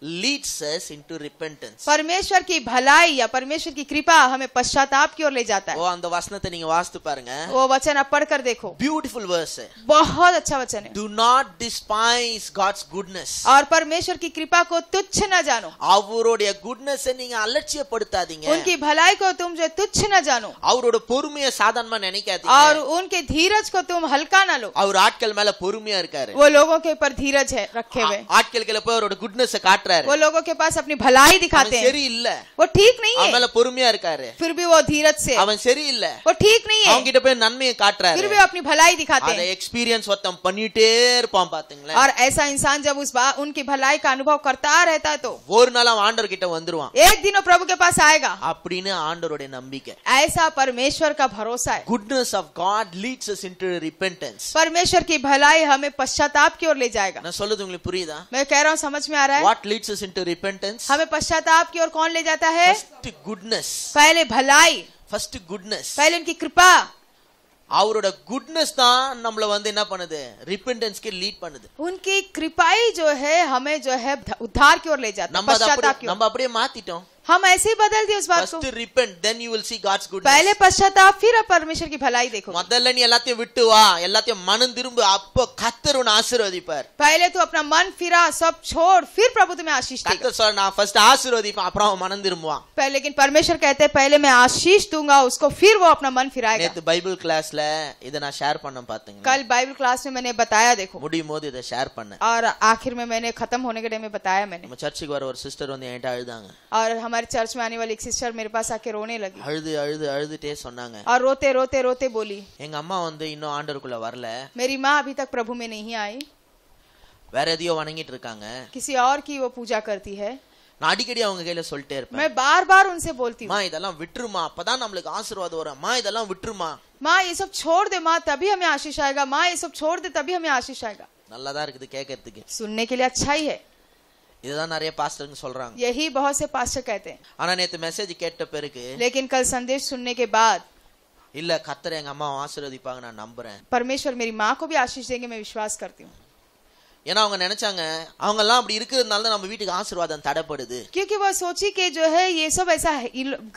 leads us into repentance. परमेश्वर की भलाई या परमेश्वर की कृपा हमें पश्चाताप की ओर ले जाता है वो அந்த வசனத்தை நீங்க வாசித்து பாருங்க वो वचन आप पढ़कर देखो ब्यूटीफुल वर्स है बहुत अच्छा वचन है do not despise god's goodness और परमेश्वर की कृपा को तुच्छ न जानो அவருடைய goodness நீங்க அலட்சியப்படுத்தாதீங்க उनकी भलाई को तुम जो तुच्छ न जानो அவரோட பொறுமையை சாதாரணமா நினைக்காதீங்க और उनके धीरज को तुम हल्का ना लो அவர் ஆட்கள் மேல பொறுமையா இருக்காரு वो लोगों के ऊपर धीरज है रखे हुए ஆட்கள் மேல போய் அவரோட goodness காட்டு रहे वो लोगों के पास अपनी भलाई दिखाते हैं சரி இல்ல वो ठीक नहीं है அவன் பொறுமையா இருக்காரு फिर भी वो धीरज से அவன் சரி இல்ல वो ठीक नहीं है அவங்க கிட்ட போய் நன்மையை காட்டுறாரு फिर भी अपनी भलाई दिखाते हैं எக்ஸ்பீரியன்ஸ் ஒருத்தன் பண்ணிட்டே இருப்பான் பாத்தீங்களா और ऐसा इंसान जब उस उनकी भलाई का अनुभव करता रहता है तो वो नाला ஆண்டவர் கிட்ட வந்துருவான் एक दिन वो प्रभु के पास आएगा அப்படின்னு ஆண்டவருடைய நம்பிக்கை ऐसा परमेश्वर का भरोसा है goodness of God leads us into repentance परमेश्वर की भलाई हमें पश्चाताप की ओर ले जाएगा நான் சொல்றது உங்களுக்கு புரியுதா मैं कह रहा हूं समझ में आ रहा है what leads us into repentance हमें पश्चाताप की ओर कौन ले जाता है first goodness पहले भलाई first goodness पहले उनकी कृपा அவரோட குட்னஸ் தான் நம்மள வந்து என்ன பண்ணுது ரிபெண்டன்ஸ்க்கு லீட் பண்ணுது उनकी कृपाई जो है हमें जो है उद्धार की ओर ले जाता है நம்ம அப்படியே மாத்திட்டோம் हम ऐसे ही बदल दिए उस बात First को repent, then you will see God's goodness. पहले पश्चाताप फिर परमेश्वर की भलाई देखो मदलन ये विटुआ मन तिरुब आप खतर उन आशीर्वादी पर पहले तू तो अपना मन फिरा सब छोड़ फिर प्रभु तुम्हें आशीष सर ना फर्स्ट आशीर्वादी पर मन तिरुआ पहले लेकिन परमेश्वर कहते हैं पहले मैं आशीष दूंगा उसको फिर वो अपना मन फिराएगा तो बाइबल क्लास इतना शेयर पढ़ना पाते कल बाइबल क्लास में मैंने बताया देखो मुड़ी मोदी शेयर पढ़ना और आखिर में मैंने खत्म होने के टाइम में बताया मैंने चर्ची और सिस्टर और हमारे हमारे चर्च में आने वाली एक सिस्टर मेरे पास आके रोने लगी அழுது அழுது அழுதுட்டே சொன்னாங்க और रोते रोते रोते बोली எங்க அம்மா வந்து இன்னும் ஆண்டவருக்குள்ள வரல मेरी माँ अभी तक प्रभु में नहीं आई வேற எதையோ வணங்கிட்டு இருக்காங்க किसी और की वो पूजा करती है நான் அடிக்கடி அவங்க கையில சொல்லிட்டே இருப்பேன் मैं बार बार उनसे बोलती हूँ இதெல்லாம் விட்டுருமா அப்பதான் நம்மளுக்கு ஆசீர்வாதம் வரும் அம்மா இதெல்லாம் விட்டுருமா माँ ये सब छोड़ दे माँ तभी हमें आशीष आएगा माँ ये सब छोड़ दे तभी हमें आशीष आएगा நல்லா இருக்குது கேட்கறதுக்கு सुनने के लिए अच्छा ही है இதுதான் நிறைய பாஸ்டருங்க சொல்றாங்க यही बहुत से पास्टर कहते हैं ஆனா நேத்து மெசேஜ் கேட்ட பிறகு लेकिन कल संदेश सुनने के बाद இல்ல கத்தர் எங்க அம்மா ஆசீர்வதிப்பாங்க நான் நம்புறேன் परमेश्वर मेरी मां को भी आशीष देंगे मैं विश्वास करती हूं ஏன்னா அவங்க நினைச்சாங்க அவங்க எல்லாம் அப்படி இருக்கிறதுனால தான் நம்ம வீட்டுக்கு ஆசீர்வாதம் தடைப்படுது क्योंकि वह सोची कि जो है ये सब ऐसा है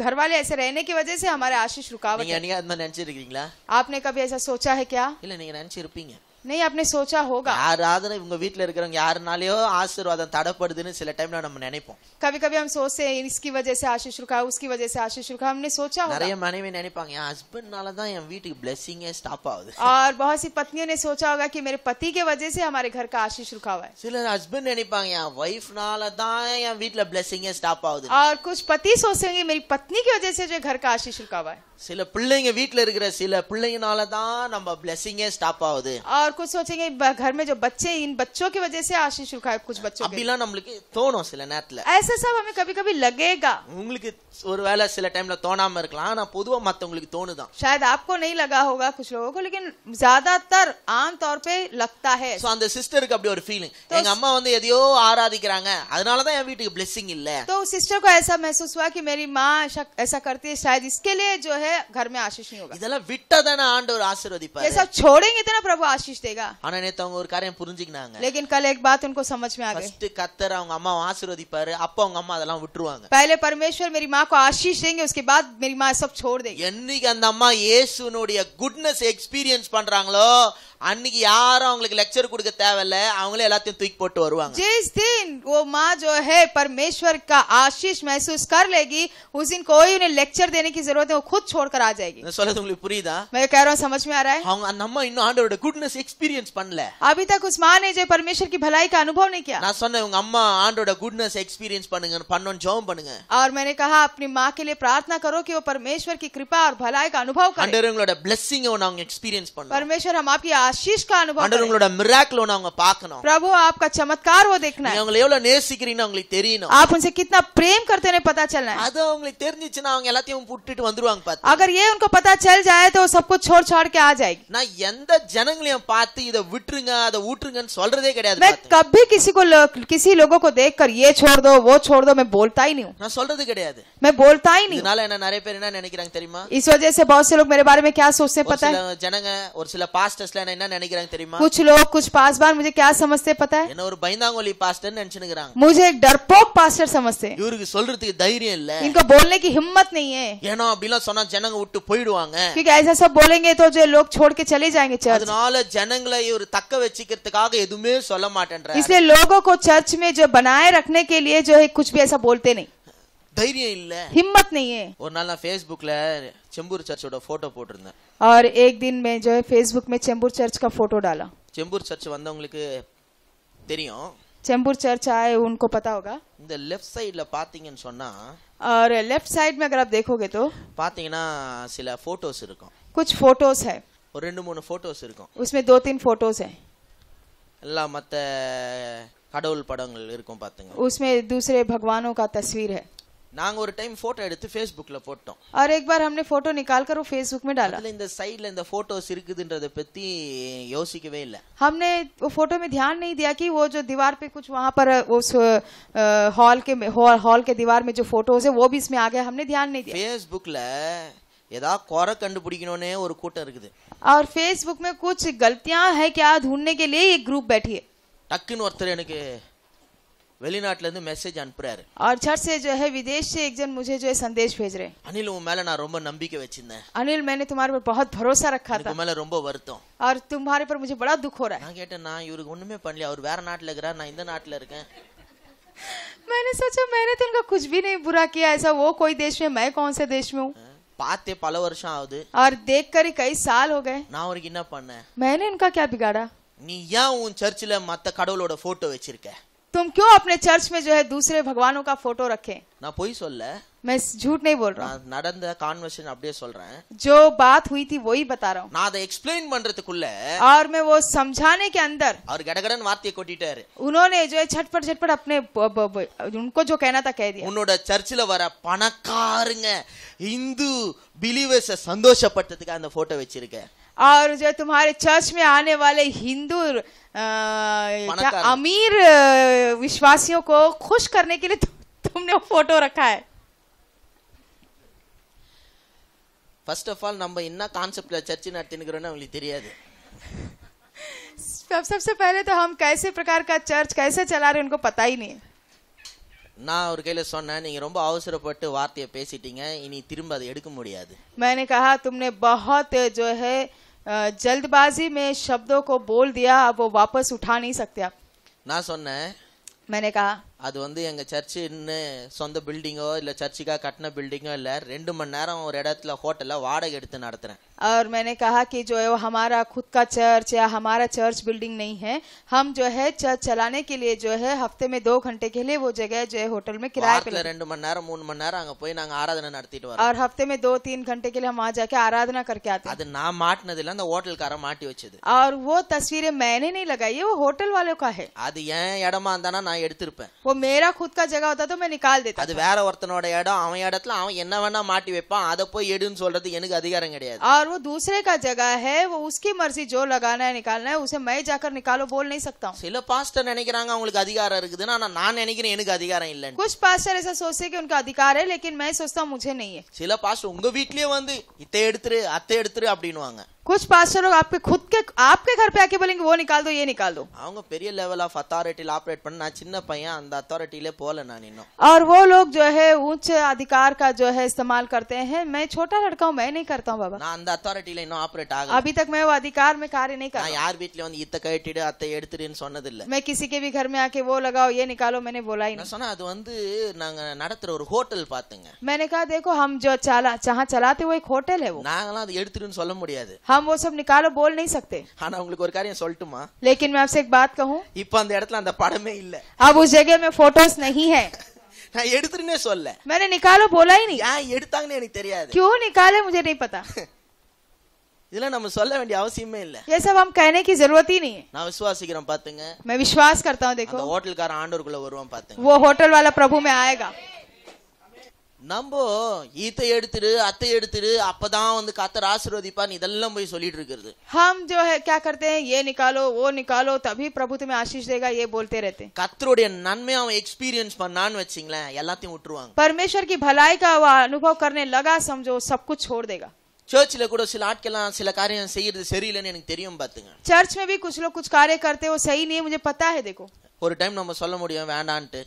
घर वाले ऐसे रहने की वजह से हमारे आशीष रुकावट நீங்க நீங்க அந்த நினைச்சிருக்கீங்களா आपने कभी ऐसा सोचा है क्या இல்ல நீங்க நினைச்சிருப்பீங்க नहीं आपने सोचा होगा யாராவது இவங்க வீட்ல இருக்கிறவங்க யாருனாலயோ ஆசீர்வாதம் தடைப்படுதுன்னு சில டைம்ல நம்ம நினைப்போம் कभी कभी हम सोचते हैं इसकी वजह से आशीष रुका उसकी वजह से आशीष रुका हमने सोचा होगा நிறைய மனைவி நினைப்பாங்க என் ஹஸ்பண்ட்னால தான் என் வீட்டுக்கு blessing ஏ ஸ்டாப் ஆகுது और बहुत सी पत्नियों ने सोचा होगा कि मेरे पति के वजह से हमारे घर का आशीष रुका हुआ है சில ஹஸ்பண்ட் நினைப்பாங்க என் வைஃப்னால தான் என் வீட்ல blessing ஏ ஸ்டாப் ஆகுது और कुछ पति सोचेंगे मेरी पत्नी की वजह से जो घर का आशीष रुका हुआ है சில பிள்ளைங்க வீட்ல இருக்கிற சில பிள்ளைங்கனால தான் நம்ம ब्लेसिंगे ஸ்டாப் ஆகுது और कुछ सोचेंगे घर में जो बच्चे इन बच्चों की वजह से आशीष रुका है कुछ बच्चों के அப்படிலாம் நமக்கு தோணும் சில நேரத்துல ऐसा सब हमें कभी-कभी लगेगा உங்களுக்கு ஒருவேளை சில டைம்ல தோணாம இருக்கலாம் ஆனா பொதுவா மத்தவங்களுக்கு தோணுதான் शायद आपको नहीं लगा होगा कुछ लोगों को लेकिन ज्यादातर आम तौर पे लगता है सो அந்த சிஸ்டருக்கு அப்படி ஒரு ஃபீலிங் எங்க அம்மா வந்து எதையோ ஆராதிக்கறாங்க அதனால தான் என் வீட்டுக்கு ब्लेसिंग இல்ல तो सिस्टर को ऐसा महसूस हुआ कि मेरी मां ऐसा करती है शायद इसके लिए जो है है घर में आशीष नहीं होगा इधर विट्टा देना आंड और आशीर्वादी ये सब छोड़ेंगे तो ना प्रभु आशीष देगा आना नहीं तो और कार्य पुरुषिक ना आंगे लेकिन कल एक बात उनको समझ में आ गई फर्स्ट कत्तर आंग अम्मा आशीर्वादी पर अप्पा आंग अम्मा दलां विट्रुआंगे पहले परमेश्वर मेरी माँ को आशीष देंगे उसके बाद मेरी माँ सब छोड़ देगी यन्नी के अंदर अम्मा येसु नोड़िया गुडनेस एक्सपीरियंस पन रांगलो அன்னிக்கு யாரும் அவங்களுக்கு லெக்சர் கொடுக்க தேவையில்ல அவங்களே எல்லாத்தையும் தூக்கி போட்டு வருவாங்க ஜிஸ் தின் ஓ மா ஜோ ஹே பரமேஸ்வர் கா ஆஷிஷ் மஹசூஸ் கர் லேகி உஸ் தின் கோயி உனே லெக்சர் தேனே கி ஜரூரத் ஹை வோ छोड़कर आ जाएगी पूरी था मैं कह रहा हूँ समझ में आ रहा है नम इन आंडोड गुडनेस एक्सपीरियंस पन्न अभी तक उस माँ ने जो परमेश्वर की भलाई का अनुभव नहीं किया ना सुन उंग अम्मा आंडोड गुडनेस एक्सपीरियंस पन्नुंग पन्नों जॉब पन्नुंग और मैंने कहा अपनी माँ के लिए प्रार्थना करो कि वो परमेश्वर की कृपा और भलाई का अनुभव करे अंडर उंगलोड ब्लेसिंग वो नांग एक्सपीरियंस पन्न परमेश्वर हम आपकी आशीष का अनुभव अंडर उंगलोड मिरेकल वो नांग पाकनो प्रभु आपका चमत्कार वो देखना है उंगले एवला नेसिकरी ना उंगली तेरी आप उनसे कितना प्रेम करते ने पता चलना है அது உங்களுக்கு தெரிஞ்சிச்சுன்னா அவங்க எல்லாத்தையும் புட்டுட்டு வந்துருவாங்க பாத்து अगर ये उनको पता चल जाए तो सब कुछ छोड़ छाड़ के आ जाएगी ना எந்த ஜனங்களையும் பார்த்து இத விட்டுருங்க அத விட்டுருங்கன்னு சொல்றதே கிடையாது मैं कभी किसी को किसी लोगों को देखकर ये छोड़ दो वो छोड़ दो मैं बोलता ही नहीं हूं நான் சொல்றது கிடையாது मैं बोलता ही नहीं இதனால என்ன நிறைய பேர் என்ன நினைக்கிறாங்க தெரியுமா इस वजह से बहुत से लोग मेरे बारे में क्या सोचते पता है ஜனங்க ஒரு சில பாஸ்டர்ஸ்ல என்ன நினைக்கிறாங்க தெரியுமா कुछ लोग कुछ पासबान मुझे क्या समझते पता है என்ன ஒரு பயந்தாங்கோலி பாஸ்டர்னு நினைச்சுக்கிறாங்க मुझे एक डरपोक पास्टर समझते இவருக்கு சொல்றதுக்கு தைரியம் இல்ல इनको बोलने की हिम्मत नहीं है ஏனோ அப்படிலாம் சொன்னா ಜನಂಗುಟ್ಟು ಪೋಯಿಡ್ುವಾಂಗು ಈ ಗೈಸ್ ಆಸಾ बोलेंगे तो जो लोग छोड़ के चले जाएंगे चर्च ಅದನಲ್ಲ ಜನಂಗಳ ಇವರು ತಕ್ಕ വെಚ್ಚಿಕ್ರದಕಾಗ எதுமே சொல்ல மாட்டಂದ್ರ ಇಸ್ಲೇ ಲೋಗೋ ಕೋ ಚರ್ಚ್ ಮೇ ಜೋ بنائے رکھنے کے لیے ಜೋ ہے کچھ بھی ایسا बोलते नहीं ಧೈರ್ಯ ಇಲ್ಲ ಹಿಮ್ಮತ್ نہیں ہے ઓ ナル ના ફેસબુક ಲ ಚెంబુર ಚರ್ಚ್ ઓಡ ಫೋಟೋ ಪೋಟ್ರುಂದ ಆರ್ ಏಕ್ ದಿನ ಮೇ ಜೋ ಫೇಸ್‌ಬೂಕ್ ಮೇ ಚెంబુર ಚರ್ಚ್ ಕಾ ಫೋಟೋ ಡಾಲಾ ಚెంబુર ಚರ್ಚ್ ವಂದವುಂಗೆ ತರಿಯಂ ಚెంబુર ಚರ್ಚ್ ಆಯೆ उनको पता होगा द लेफ्ट साइड ಲ ಪಾತಿಂಗನ್ ಸೋನಾ और लेफ्ट साइड में अगर आप देखोगे तो पाती ना सिला फोटोस कुछ फोटोस है और फोटोस उसमें दो तीन फोटोस है उसमें दूसरे भगवानों का तस्वीर है ನಾವು ஒரு ಟೈಮ್ ಫೋಟೋ ಎಡೆದು ಫೇಸ್‌ಬುಕ್ ಲ ಪೋಟ್ ಟಂ. ಆರೆಕ್ ಬಾರ್ ಹಮ್ನೆ ಫೋಟೋ निकाಲ್ ಕರ ಫೇಸ್‌ಬುಕ್ ಮೇ ಡಾಲಾ. ಇನ್ ದಿ ಸೈಡ್ ಲ ಇನ್ ದಿ ಫೋಟೋಸ್ ಇರುಕುದ ಇಂದ್ರ ದ ಪತ್ತಿ ಯೋಸಿಕವೇ ಇಲ್ಲ. ಹಮ್ನೆ ಫೋಟೋ ಮೇ ಧ್ಯಾನ ನಹೀ ದಿಯಾ ಕಿ ವೋ ಜೋ ದಿವಾರ ಪೇ ಕುಚ್ ವಹಾ ಪರ್ ಆಸ್ ಹಾಲ್ ಕೆ ಹಾಲ್ ಕೆ ದಿವಾರ ಮೇ ಜೋ ಫೋಟೋಸ್ ಹೇ ವೋ ಭಿ ಇಸ್ ಮೇ ಆ ಗಯಾ ಹಮ್ನೆ ಧ್ಯಾನ ನಹೀ ದಿಯಾ. ಫೇಸ್‌ಬುಕ್ ಲ ಯದಾ ಕೋರ ಕಂಡುಪಿಡಿಕನೋನೆ ಊರ್ ಕೂಟ ಇರುಕುದ. ಔರ್ ಫೇಸ್‌ಬುಕ್ ಮೇ ಕುಚ್ ಗಲ್ತಿಯಾ ಹೈ ಕ್ಯಾ ಧೂನ್ನೆ ಕೆ ಲಿಯೇ ಯೇ ಗ್ರೂಪ್ ಬೈಠಿಯೇ. ಟಕ್ಕಿನ ವರ್ತರೆ ಎನಿಕೆ. வெளிநாட்டிலேருந்து மெசேஜ் அனுப்புறாரு और छठ से जो है विदेश से एक जन मुझे जो है संदेश भेज रहे हैं அனில் உன் மேல நான் ரொம்ப நம்பிக்கை வச்சிருந்தேன் अनिल मैंने तुम्हारे पर बहुत भरोसा रखा था எனக்கு மேல ரொம்ப வருத்தம் और तुम्हारे पर मुझे बड़ा दुख हो रहा है நான் கேட்டேன் நான் இவருக்கு ஒண்ணுமே பண்ணல அவர் வேற நாட்டுல இருக்கறார் நான் இந்த நாட்டுல இருக்கேன் मैंने सोचा मैंने तो उनका कुछ भी नहीं बुरा किया ऐसा वो कोई देश में मैं कौन से देश में हूँ பார்த்தே பல வருஷம் ஆகுது और देख कर कई साल हो गए நான் அவருக்கு என்ன பண்ணேன் मैंने उनका क्या बिगाड़ा நீ ஏன் உன் சர்ச்சில் மற்ற கடவுளோட போட்டோ வச்சிருக்க तुम क्यों अपने चर्च में जो है दूसरे भगवानों का फोटो रखे ना पोई सोल मैं झूठ नहीं बोल रहा हूँ अपडे सोल रहा है जो बात हुई थी वही बता रहा हूँ ना एक्सप्लेन तो पड़े और मैं वो समझाने के अंदर और गड़गड़न वार्ते उन्होंने जो है छटपट छटपट अपने उनको जो कहना था कह दिया उन्होंने चर्च वर पणकार हिंदू बिलीवर्स सन्ोष पड़ा फोटो वे और जो तुम्हारे चर्च में आने वाले हिंदू अमीर विश्वासियों को खुश करने के लिए तु, तुमने फोटो रखा है ஃபர்ஸ்ட் ஆஃப் ஆல் நம்ம என்ன கான்செப்ட்ல சர்ச் நடத்தினுக்கிறோன்னு அவங்களுக்கு தெரியாது सबसे पहले तो हम कैसे प्रकार का चर्च कैसे चला रहे हैं उनको पता ही नहीं ना और कहले सोना नहीं रोम्बो आवश्यक पट्टे वार्ते पेशी टिंग है इन्हीं तीर्थ बाद एड़ को मुड़ी आते मैंने कहा तुमने बहुत जो है जल्दबाजी में शब्दों को बोल दिया अब वो वापस उठा नहीं सकते आप ना सोना है मैंने कहा அது வந்து எங்க சர்ச்சு இன்னும் சொந்த பில்டிங்கோ இல்ல சர்ச்சுக்காக கட்டின பில்டிங்கோ இல்ல ரெண்டு மணி நேரம் ஒரு இடத்துல ஹோட்டல்ல வாடகை எடுத்து நடத்துறேன் और मैंने कहा कि जो है वो हमारा खुद का चर्च या हमारा चर्च बिल्डिंग नहीं है हम जो है चर्च चलाने के लिए जो है हफ्ते में दो घंटे के लिए वो जगह जो है होटल में किराए पे அங்க போய் நாங்க ஆராதனை நடத்திட்டு வரோம் और हफ्ते में दो तीन घंटे के लिए हम वहाँ जाके आराधना करके आते हैं அது நான் மாட்டனது இல்ல அந்த ஹோட்டல் होटल மாட்டி வச்சது और वो तस्वीरें मैंने नहीं लगाई है वो होटल वालों का है அது ஏன் இடமா இருந்தானா நான் எடுத்திருப்பேன் वो मेरा खुद का जगह होता तो मैं निकाल देता அது வேற ஒருத்தனோட இடம் அவன் இடத்துல அவன் என்ன வேணா மாட்டி வைப்பான் அத போய் எடுன்னு சொல்றது எனக்கு அதிகாரம் கிடையாது और वो दूसरे का जगह है वो उसकी मर्जी जो लगाना है निकालना है उसे मैं जाकर निकालो बोल नहीं सकता हूं சில பாஸ்டர் நினைக்கிறாங்க அவங்களுக்கு அதிகாரம் இருக்குது ஆனா நான் நினைக்கிறேன் எனக்கு அதிகாரம் இல்ல कुछ पास्टर ऐसा सोचते कि उनका अधिकार है लेकिन मैं सोचता हूं मुझे नहीं है சில பாஸ்டர் உங்க வீட்லயே வந்து இத்தை எடுத்துரு அத்தை எடுத்துரு அப்படின்னுவாங்க कुछ पास्टर लोग आपके खुद के आपके घर पे आके बोलेंगे वो निकाल दो ये निकाल दो அவங்க பெரிய லெவல் ஆஃப் அத்தாரிட்டில ஆபரேட் பண்ண நான் சின்ன பையன் அந்த அத்தாரிட்டில போல நான் இன்னும் और वो लोग जो है उच्च अधिकार का जो है इस्तेमाल करते हैं मैं छोटा लड़का हूं मैं नहीं करता हूं बाबा நான் அந்த அத்தாரிட்டில இன்னும் ஆபரேட் ஆகல अभी तक मैं वो अधिकार में कार्य नहीं कर நான் யார் வீட்ல வந்து இத கட்டிடு அத எடுத்துடுன்னு சொன்னது இல்ல मैं किसी के भी घर में आके वो लगाओ ये निकालो मैंने बोला ही नहीं சொன்னா அது வந்து நாங்க நடத்துற ஒரு ஹோட்டல் பாத்துங்க मैंने कहा देखो हम जो चला जहां चलाते वो एक होटल है वो நாங்கலாம் அது எடுத்துடுன்னு சொல்ல முடியாது हम वो सब निकालो बोल नहीं सकते लेकिन मैं आपसे एक बात कहूँ पढ़ में अब उस जगह में फोटोज नहीं है मैंने निकालो बोला ही नहीं क्यों निकाले मुझे नहीं पता ये सब हम कहने की जरूरत ही नहीं है विश्वास मैं विश्वास करता हूँ देखो होटल का वो होटल वाला प्रभु में आएगा ನಂಬ ಹೀತೆ ಎಡತಿರ ಅತ್ತೆ ಎಡತಿರ ಅಪ್ಪದಾ ಬಂದ ಕತ್ತರ ಆಶೀರ್ವದಿಪ್ಪ ಇದೆಲ್ಲ போய்}}{|soli} ಟಿರ್ಕರುದು. ಹಮ್ ಜೋ ہے ಕ್ಯಾ ಕರ್ತೆ ہیں یہ نکالو وہ نکالو ತभी प्रभुತ ಮೇ ಆಶೀರ್ವಾದ ದೇಗ یہ बोलते रहते. ಕತ್ತರುಡಿಯ ನನ್ಮಯಂ ಎಕ್ಸ್‌ಪೀರಿಯನ್ಸ್ ಮಣ್ಣಾನ್ ವಚ್ಚಿಂಗಲ್ಲ ಎಲ್ಲಾತ್ತಿ ಉಟ್ಟರುವಾಂಗ. ಪರಮೇಶ್ವರ ಕಿ ಭಲೈ ಕಾ ಅನುಭವ کرنے لگا سمجھೋ सब कुछ छोड़ देगा. ಚರ್ಚ್ ಲಗಡೋसिलाಟ್ ಕೆಲನसिला ಕಾರ್ಯಂ ಸೇಯಿರದು ಸರಿಯಿಲ್ಲ ನೆನಿಗೆ ತೆರಿಯಂ ಪಾತುಂಗ. ಚರ್ಚ್ ಮೇ ಬಿ ಕುಚ ಲೋಗ ಕುಚ ಕಾರ್ಯ کرتے وہ ಸಹೀ ನೀ ಮುಜೆ ಪತಾ ಹೇ ದೇಕೋ. ಓರಿ ಟೈಮ್ ನಂಬರ್ ಸಲಾಮೋಡಿಯಂ ವೇಡಾಂತು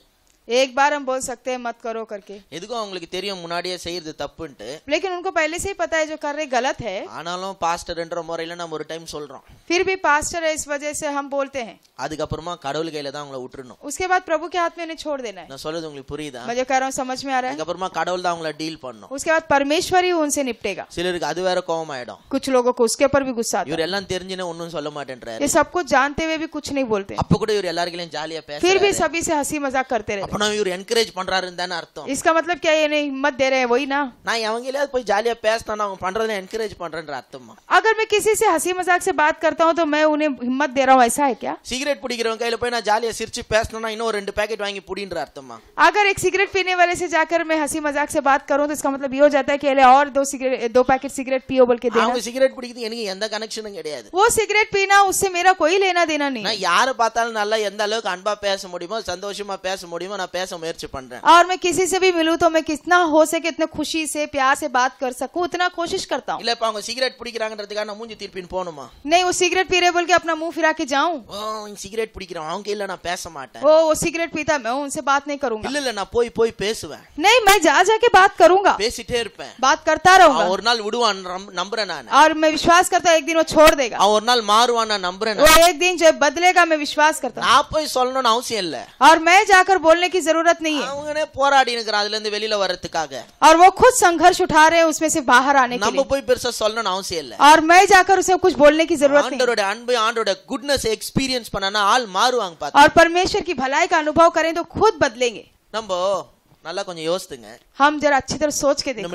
एक बार हम बोल सकते हैं मत करो करके यदगो आपको தெரியும் మునాడియా చెయ్యరు తప్పంటు లేక उनको पहले से ही पता है जो कर रहे गलत है आनलो पास्टेरంద్ర మోర ఇలానామ ఒక టైం సోల్్రం ఫిర్బి పాస్టరైజ్ వజైసే హం బోల్తే హ ఆదికప్రమ కడవల గైలదా అంగల ఉట్రను ఉస్కే బాద్ ప్రభు కే హాత్ మేనే ఛోడ్ దేనా నసలేదు అంగలి పురీదా మజే కరౌ సమ్జ్ మే ఆరా హ ఆదికప్రమ కడవలదా అంగల డీల్ పన్నను ఉస్కే బాద్ పరమేశ్వరి ఉన్సే నిప్టేగా సిలేరు ఆదివేర కోమ అయిడం కుచ్ లోగోకు ఉస్కేపర్ బి గుససా తా యరెల్లన్ తేర్జినే ఉన్నం సోల్లా మటెంద్ర య సబ్కో జానతేవే బి కుచ్ నహీ బోల్తే అప్పగొడ యరెల్లర్ గలిం జాలియా పేస ఫిర్బి సబిసే హసి మజా కర్తేరే अपना இவர் என்கரேஜ் பண்றாருன்னு தான அர்த்தம் इसका मतलब क्या ये नहीं हिम्मत दे रहे हैं वही ना நான் அவங்களையாவது போய் ஜாலியா பேசினா அவங்க பண்றதுல என்கரேஜ் பண்றேன்ற அர்த்தமா अगर मैं किसी से हंसी मजाक से बात करता हूं तो मैं उन्हें हिम्मत दे रहा हूं ऐसा है क्या सिगरेट பிடிக்கிறவங்க கையில போய் நான் ஜாலியா சிரிச்சு பேசினா இன்னும் ரெண்டு पैकेट வாங்கி புடின்ற அர்த்தமா अगर एक सिगरेट पीने वाले से जाकर मैं हंसी मजाक से बात करूं तो इसका मतलब ये हो जाता है कि ले और दो सिगरेट दो पैकेट सिगरेट पियो बोल के देना அவங்க சிகரெட் பிடிக்குது எனக்கு எந்த கனெக்ஷனும் கிடையாது वो सिगरेट पीना उससे मेरा कोई लेना देना नहीं நான் யாரை பார்த்தாலும் நல்லா எந்த அளவுக்கு அன்பா பேச முடியுமோ சந்தோஷமா பேச முடியுமோ और मैं किसी से भी मिलू तो मैं कितना हो सके इतने खुशी से प्यार से बात कर सकू इतना कोशिश करता हूँ सिगरेट पिटिका मुंज तीर्पीन पोनुमा नहीं वो सिगरेट पी रहे बोल के अपना मुंह फिरा के जाऊँ सिगरेट पिटिका वो सिगरेट पीता मैं उनसे बात नहीं करूंगा ना पोई पोई पेश नहीं मैं जा जाके बात करूंगा बात करता रहूंगा और नाल उड़वा नंबर ना और मैं विश्वास करता हूँ एक दिन वो छोड़ देगा और नाल मारवा नंबर एक दिन जब बदलेगा मैं विश्वास करता हूँ आप और मैं जाकर बोलने की की जरूरत नहीं है और वो खुद संघर्ष उठा रहे हैं उसमें से बाहर आने के लिए और मैं जाकर उसे कुछ बोलने की जरूरत नहीं और परमेश्वर की भलाई का अनुभव करें तो खुद बदलेंगे நம்ம நல்லா கொஞ்சம் யோசித்துங்க हम जरा अच्छी तरह सोच के देखो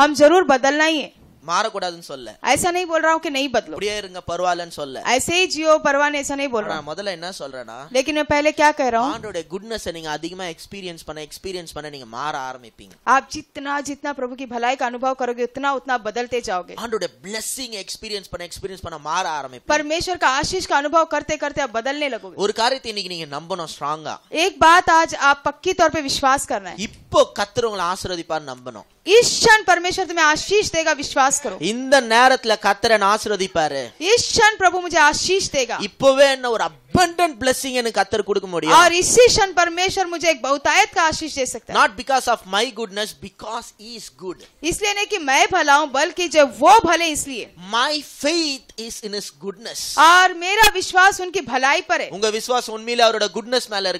हम जरूर बदलना ही है मारा கூடாதுன்னு சொல்ல லைசனை बोलறோம் કે નહી બદલો બઢિયા いる ங்க પરવાલેன்னு சொல்ல I say Jio પરવાલે એસને બોલવા હા એટલે એના சொல்றنا લેકન મે પહેલા ક્યા કહે રહો હાઉડ અ ગુડનેસ એનીಗೆ અધિગમા એક્સપીરિયન્સ બના એક્સપીરિયન્સ બના ની મારા આરામીપિંગ આપ જીતના જીતના પ્રભુકી ભલાઈ કા અનુભવ કરોગે ઉતના ઉતના બદલતે જાવગે હાઉડ અ બ્લેસિંગ એક્સપીરિયન્સ બના એક્સપીરિયન્સ બના મારા આરામીપિંગ પરમેશ્વર કા આશીષ કા અનુભવ કરતે કરતે બદલને લાગોગે ઉર કારితి ની ની નંબનો સ્ટ્રોંગા એક વાત આજ આપ પક્કી તોર પર વિશ્વાસ કરના હે ઇપો કતરંગલ આશરોદી પર નંબનો ईशन परमेश्वर तुम्हें आशीष देगा विश्वास करो இந்த நேரத்துல கர்த்தர் ஆசீர்வதிப்பாரு ஈஷன் பிரபு मुझे आशीष देगा இப்பவே என்ன ஒரு அபண்டன்ட் BLESSING எனக்கு கர்த்தர் கொடுக்க முடியும் ஆர் ஈஷன் பரமேஸ்வர் मुझे एक बहुतायत का आशीष दे सकता है not because of my goodness because he is good इसलिए नहीं कि मैं भला हूं बल्कि जब वो भले इसलिए my faith is in his goodness और मेरा विश्वास उनकी भलाई पर है उनका विश्वास उनमें और उनका गुडनेस में ले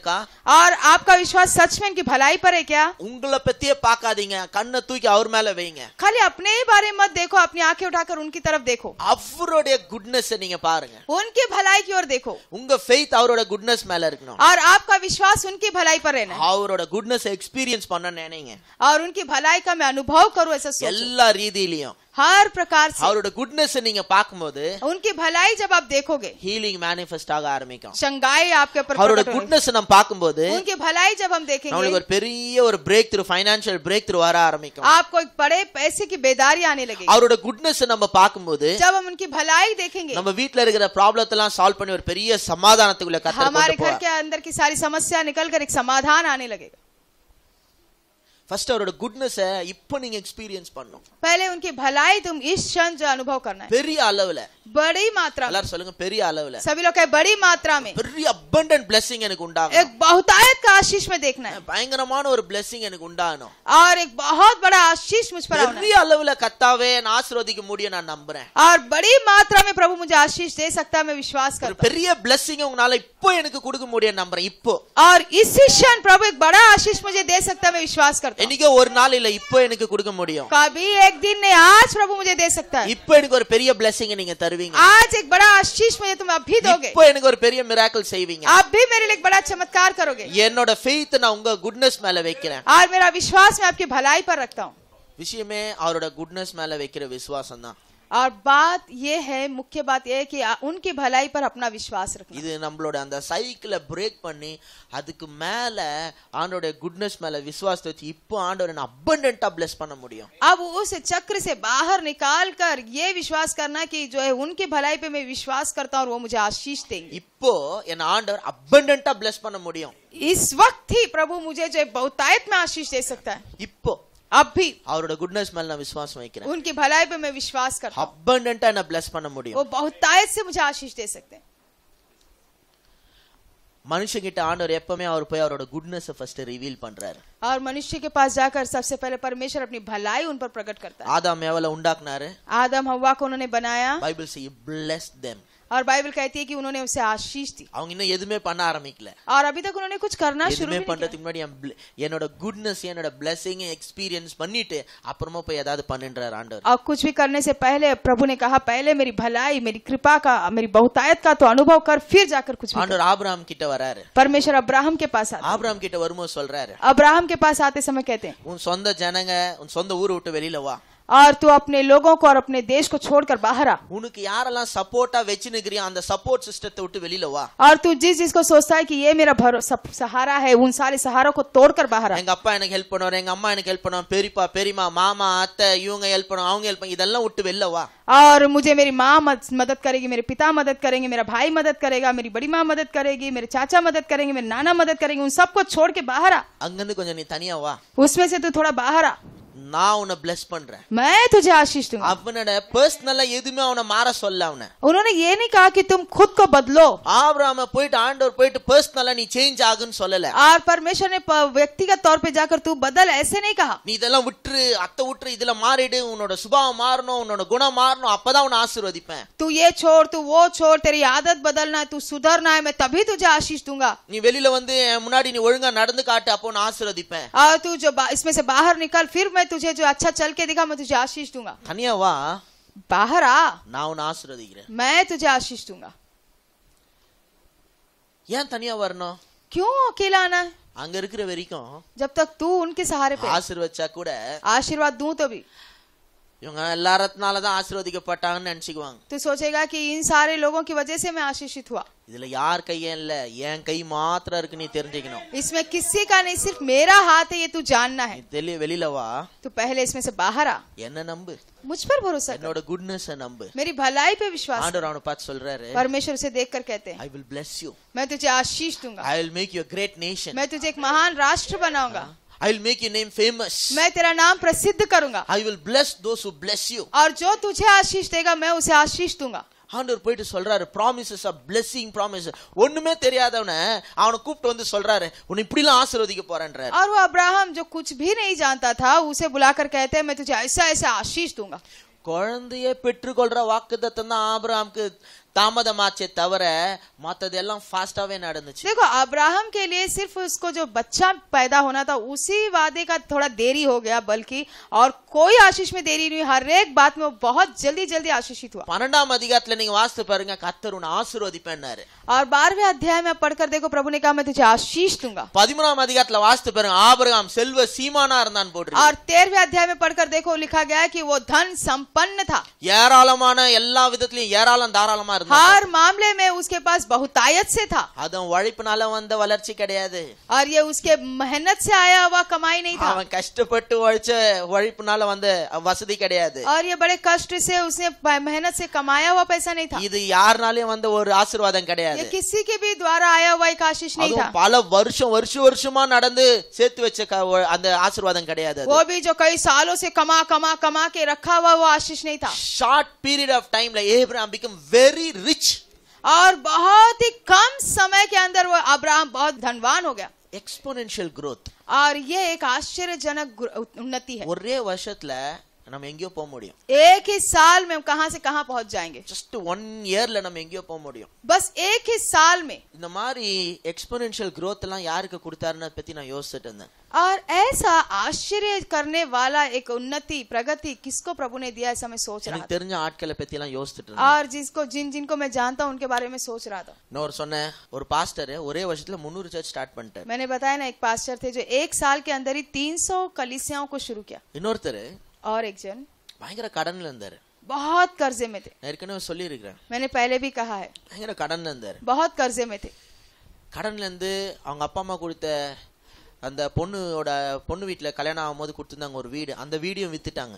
और आपका विश्वास सच में उनकी भलाई पर है क्या उंगला पत्तिए पाका देंगे कन्ना தூக்கி அவர் மேல வைங்க खाली अपने ही बारे मत देखो अपनी आंखें उठाकर उनकी तरफ देखो அவருடைய குட்னஸ் நீங்க பாருங்க उनकी भलाई की ओर देखो உங்க ஃபெய்த் அவரோட குட்னஸ் மேல இருக்கணும் और आपका विश्वास उनकी भलाई पर रहना है। அவரோட குட்னஸ் எக்ஸ்பீரியன்ஸ் பண்ண நினைங்க और उनकी भलाई का मैं अनुभव करूं ऐसा सोचो எல்லா ரீதியிலயும் हर प्रकार से और गुडनेस நீங்க பாக்கும்போது उनके भलाई जब आप देखोगे हीलिंग मैनिफेस्ट ஆக ஆரம்பிக்கும் சங்காய் आपके ऊपर और गुडनेस நாம் பாக்கும்போது उनके भलाई जब हम देखेंगे உங்களுக்கு ஒரு பெரிய ஒரு breakthrough financial breakthrough வர ஆரம்பிக்கும் आपको एक बड़े पैसे की बेदारी आने लगेगी और गुडनेस पाक பாக்கும்போது जब हम उनकी भलाई देखेंगे நம்ம வீட்ல இருக்கிற प्रॉब्लमத்தலாம் சால்வ் பண்ணி ஒரு பெரிய சமாதானத்துக்குள்ள கத்தர் போறோம் हमारे घर के अंदर की सारी समस्या निकल कर एक समाधान आने लगेगा फर्स्ट அவரோட குட்னஸ் இப்போ நீங்க எக்ஸ்பீரியன்ஸ் பண்ணனும் पहले उनकी भलाई तुम इस क्षण जो अनुभव करना है பெரிய அளவுல बड़ी मात्रा எல்லாரும் சொல்லுங்க பெரிய அளவுல सभी लोग कहे बड़ी मात्रा में பெரிய abundant blessing எனக்கு உண்டாகும் एक बहुतायत का आशीष में देखना है பயங்கரமான ஒரு blessing எனக்கு உண்டாகணும் और एक बहुत बड़ा आशीष मुझ पर आना பெரிய அளவுல கர்த்தாவே நான் ஆசீர்வதிக்க முடியும் நான் நம்புறேன் और बड़ी मात्रा में प्रभु मुझे आशीष दे सकता है मैं विश्वास करता हूं பெரிய blessing உங்களால இப்போ எனக்கு கொடுக்க முடியும் நம்புறேன் இப்போ और इसी क्षण प्रभु एक बड़ा आशीष मुझे दे सकता है मैं विश्वास करता என்னைக்கோ ஒரு நாள் இல்ல இப்போ எனக்கு கொடுக்க முடியும் कभी एक दिन नहीं आज प्रभु मुझे दे सकता है இப்போ எனக்கு ஒரு பெரிய blessing நீங்க தருவீங்க आज एक बड़ा आशीष मुझे तुम अभी दोगे இப்போ எனக்கு ஒரு பெரிய miracle செய்வீங்க आप भी मेरे लिए एक बड़ा चमत्कार करोगे என்னோட faith நான் உங்க goodness மேல வைக்கிறேன் और मेरा विश्वास मैं आपकी भलाई पर रखता हूं விஷயமே அவரோட goodness மேல வைக்கிற விசுவாசம் தான் और बात ये है मुख्य बात ये है कि उनकी भलाई पर अपना विश्वास रखना இது நம்மளோட அந்த சைக்கிளை பிரேக் பண்ணி அதுக்கு மேல ஆண்டோட குட்னஸ் மேல விசுவாசத்தை வச்சு இப்போ ஆண்டவரை நான் அபண்டன்ட்டா bless பண்ண முடியும் अब उस चक्र से बाहर निकाल कर ये विश्वास करना कि जो है उनकी भलाई पे मैं विश्वास करता हूं और वो मुझे आशीष देंगे இப்போ என் ஆண்டவர் அபண்டன்ட்டா bless பண்ண முடியும் इस वक्त ही प्रभु मुझे जो बहुतायत में आशीष दे सकता है இப்போ अभी அவருடைய গুডনেস মেলনা বিশ্বাস мекуন উনকি ભલાય પે મે વિશ્વાસ કરતો હબન્ડ અંતના બ્લેસ કર મડી ઓ બહુ તાયસ સે મુજે આશીષ દે સકતે હૈ માનુષ્ય કે ટા આનર યેપમે ઓર પોય અવરોડ ગુડનેસ ફર્સ્ટ રિવિલ બન રાર ઓર માનુષ્ય કે પાસ જાકર સબસે પહેલે પરમેશ્વર અપની ભલાય ઉન પર પ્રગટ કરતા આદમ યેવાલા ઉંડક ના રે આદમ હવા કો ઉનને બનાયા બાઇબલ સે યે બ્લેસડ ધેમ और बाइबल कहती है कि उन्होंने उसे आशीष दी அவங்க இன்னும் எதுமே பண்ண ஆரம்பிக்கல और अभी तक उन्होंने कुछ करना शुरू नहीं किया பண்றதுக்கு முன்னாடி என்னோட குட்னஸ் என்னோட ब्लेसिंग एक्सपीरियंस பண்ணிட்டு அப்புறமா போய் ஏதாவது பண்ணின்றார் ஆண்டவர் और कुछ भी करने से पहले प्रभु ने कहा पहले मेरी भलाई मेरी कृपा का मेरी बहुतायत का तो अनुभव कर फिर जाकर कुछ भी ஆண்டவர் ஆபிரகாம் கிட்ட வராரு परमेश्वर अब्राहम के पास आते अब्राहम கிட்ட வரும்போது சொல்றாரு अब्राहम के पास आते समय कहते हैं उन சொந்த ஜனங்க உன் சொந்த ஊர் விட்டு வெளியில வா और तू अपने लोगों को और अपने देश को छोड़कर बाहर आ உனக்கு யாரெல்லாம் சப்போர்ட்டா வெச்சினுக்கிறியோ அந்த சப்போர்ட் சிஸ்டத்தை விட்டு வெளியில வா और तू जिस जिसको सोचता है कि ये मेरा भरोसा सहारा है उन सारे सहारों को तोड़कर बाहर आ எங்க அப்பா எனக்கு ஹெல்ப் एंग எங்க அம்மா எனக்கு ஹெல்ப் பண்ணுவாங்க பெரியப்பா मामा आते அத்தை हेल्प ஹெல்ப் பண்ணுவாங்க हेल्प इधर ला விட்டு வெளில வா और मुझे मेरी माँ मदद करेगी मेरे पिता मदद करेंगे मेरा भाई मदद करेगा मेरी बड़ी माँ मदद करेगी मेरे चाचा मदद करेंगे मेरे नाना मदद करेंगे उन सबको छोड़ के बाहर आ अंगन को நீ தனியா हुआ उसमें से तू थोड़ा बाहर आ நான் உன்னை bless பண்றேன் मैं तुझे आशीष दूंगा அவனோட பர்சனலா எதுமே அவன மாற சொல்ல அவன उन्होंने ये नहीं कहा कि तुम खुद को बदलो ஆபிரகாம் போயிட்டு ஆண்டவர் போயிட்டு பர்சனலா நீ சேஞ்ச் ஆகுன்னு சொல்லல और परमेश्वर ने व्यक्तिगत तौर पे जाकर तू बदल ऐसे नहीं कहा நீ இதெல்லாம் விட்டுரு அத்தை விட்டுரு இதுல மாறிடு உன்னோட சுபாவம் மாறணும் உன்னோட குணம் மாறணும் அப்பதான் உன்னை ஆசீர்வதிப்பேன் तू ये छोड़ तू वो छोड़ तेरी आदत बदलना है तू सुधरना है मैं तभी तुझे आशीष दूंगा நீ வெளியில வந்து என் முன்னாடி நீ ஒழுங்கா நடந்து காட்டு அப்போ நான் ஆசீர்வதிப்பேன் और तू जो बा- इसमें से बाहर निकल फिर मैं तुझे मुझे जो अच्छा चल के दिखा मैं तुझे आशीष दूंगा खनिया वा बाहर आ ना उन आश्रय दिख रहे मैं तुझे आशीष दूंगा यहाँ तनिया வரணும் क्यों अकेला आना है அங்க वेरी कौन जब तक तू उनके सहारे पे आशीर्वाद आशीर्वचा है आशीर्वाद दूं तो भी இவங்க तो सोचेगा कि इन सारे लोगों की वजह से मैं आशीषित हुआ इसमें किसी का नहीं सिर्फ मेरा हाथ है ये तू जानना है तू पहले इसमें से बाहर आ मुझ पर भरोसा गुडनेस என்னோட मेरी भलाई पे विश्वास ஆண்டவர் அவனை பார்த்து சொல்றாரு परमेश्वर उसे देखकर कहते हैं आई विल ब्लेस यू मैं तुझे आशीष दूंगा I will make you a great nation मैं तुझे एक महान राष्ट्र बनाऊंगा I will make your name famous मैं तेरा नाम प्रसिद्ध करूंगा I will bless those who bless you और जो तुझे आशीष देगा मैं उसे आशीष दूंगा ஆண்டவர் போயிட்டு சொல்றாரு ப்ராமிசஸ் ஆஃப் பிளெஸிங் ப்ராமிஸ் ஒண்ணுமே தெரியாதவன அவனை கூப்பிட்டு வந்து சொல்றாரு உன்னை இப்படி எல்லாம் ஆசீர்வதிக்க போறேன்றாரு और वो अब्राहम जो कुछ भी नहीं जानता था उसे बुलाकर कहते हैं मैं तुझे ऐसा ऐसा आशीष दूंगा குழந்தைய பெற்றுக்கொள்ற வாக்குத்தத்தம் தான் ஆபிரகாமுக்கு தாமதமாச்சே தவற மத்ததெல்லாம் ஃபாஸ்டாவே நடந்துச்சு देखो अब्राहम के लिए सिर्फ उसको जो बच्चा पैदा होना था उसी वादे का थोड़ा देरी हो गया बल्कि और कोई आशीष में देरी नहीं हर एक बात में वो बहुत जल्दी जल्दी आशीषित हुआ 11 ஆம் அதிகால நீங்க வாஸ்து பாருங்க கத்தருன ஆசீர்வாதிப்பேன்னார் আর 12 অধ্যায় میں پڑھ کر دیکھو প্রভু نے کہا میں تجھے आशीष दूंगा 13 ஆம் அதிகால வாஸ்து பாருங்க ஆபிரகாம் செல்வே ਸੀமானா இருந்தான் બોర్డు আর 13 অধ্যায় میں پڑھ کر دیکھو لکھا گیا ہے کہ وہ ধন સંપન્ન تھا ਯਾਰਾਲਮਾਨ எல்லாவਿਤல ਯਾਰਾਲਾਂ தாராளம உணர்ந்து हर मामले में उसके पास बहुतायत से था அதன் உழைப்பினால வந்த வளர்ச்சி கிடையாது और ये उसके मेहनत से आया हुआ कमाई नहीं था அவன் கஷ்டப்பட்டு உழைச்ச உழைப்பினால வந்த வசதி கிடையாது और ये बड़े कष्ट से उसने मेहनत से कमाया हुआ पैसा नहीं था இது யாருனாலயும் வந்த ஒரு ஆசீர்வாதம் கிடையாது ये किसी के भी द्वारा आया हुआ एक आशीष नहीं था பல வருஷம் வருஷம் வருஷமா நடந்து சேர்த்து வச்ச அந்த ஆசீர்வாதம் கிடையாது वो भी जो कई सालों से कमा कमा कमा के रखा हुआ वो आशीष नहीं था short period of time like Abraham become very rich और बहुत ही कम समय के अंदर वो अब्राहम बहुत धनवान हो गया एक्सपोनेंशियल ग्रोथ और ये एक आश्चर्यजनक उन्नति है ஒரே வருஷத்துல நாம எங்கயோ போக முடியும் एक ही साल में हम कहां से कहां पहुंच जाएंगे जस्ट 1 இயர்ல நாம எங்கயோ போக முடியும் बस एक ही साल में இந்த மாதிரி எக்ஸ்போனென்ஷியல் growthலாம் யாருக்கு கொடுத்தாருன்னு பத்தி நான் யோசிச்சிட்டு இருந்தேன் और ऐसा आश्चर्य करने वाला एक उन्नति प्रगति किसको प्रभु ने दिया ऐसा मैं सोच रहा था और जिसको जिन जिनको मैं जानता हूँ उनके बारे में सोच रहा था और और पास्टर है और चर्च स्टार्ट पन्ट मैंने बताया ना एक पास्टर थे जो एक साल के अंदर ही तीन सौ कलिसियाओं को शुरू किया इन तरह और एक जन பயங்கர கடன்ல இருந்தாரு बहुत कर्जे में थे ஏற்கனவே சொல்லி இருக்கிறேன் मैंने पहले भी कहा है பயங்கர கடன்ல இருந்தாரு बहुत कर्जे में थे கடன்ல இருந்து அவங்க அப்பா அம்மா கொடுத்த அந்த பொண்ணோட பொண்ணு வீட்டில் கல்யாணம் ஆகும்போது கொடுத்துருந்தாங்க ஒரு வீடு அந்த வீடியும் வித்துட்டாங்க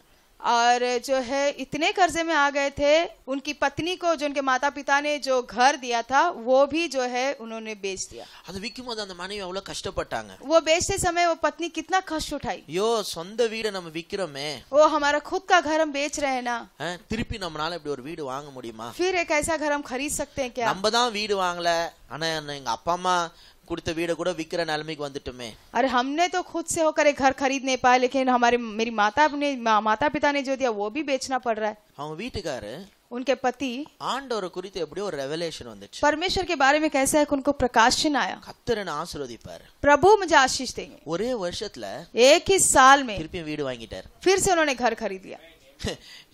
और जो है इतने कर्जे में आ गए थे उनकी पत्नी को जो उनके माता पिता ने जो घर दिया था वो भी जो है उन्होंने बेच दिया அது விக்கும்போது அந்த மனைவி அவ்வளவு கஷ்டப்பட்டாங்க वो बेचते समय वो पत्नी कितना कष्ट उठाई यो சொந்த வீட நம்ம விக்கிறோமே वो हमारा खुद का घर हम बेच रहे हैं ना திருப்பி நம்மனால இப்படி ஒரு வீடு வாங்க முடியுமா फिर एक ऐसा घर हम खरीद सकते हैं क्या நம்ம தான் வீடு வாங்கல ஆனா எங்க அப்பா அம்மா கொடுத்த வீடை கூட को अंदर टम्मे अरे हमने तो खुद से होकर एक घर खरीद नहीं पाया लेकिन हमारे मेरी माता ने माता पिता ने जो दिया वो भी बेचना पड़ रहा है का रहे उनके पति ஆண்டவரை குறித்து எப்படியோ और रेवलेशन வந்துச்சு परमेश्वर के बारे में कैसा है उनको प्रकाशन आया கர்த்தர் என்ன पर प्रभु मुझे आशीष देंगे ஒரே வருஷத்துல एक ही साल में में திருப்பி வீடு வாங்கிட்டார் फिर से उन्होंने घर खरीद लिया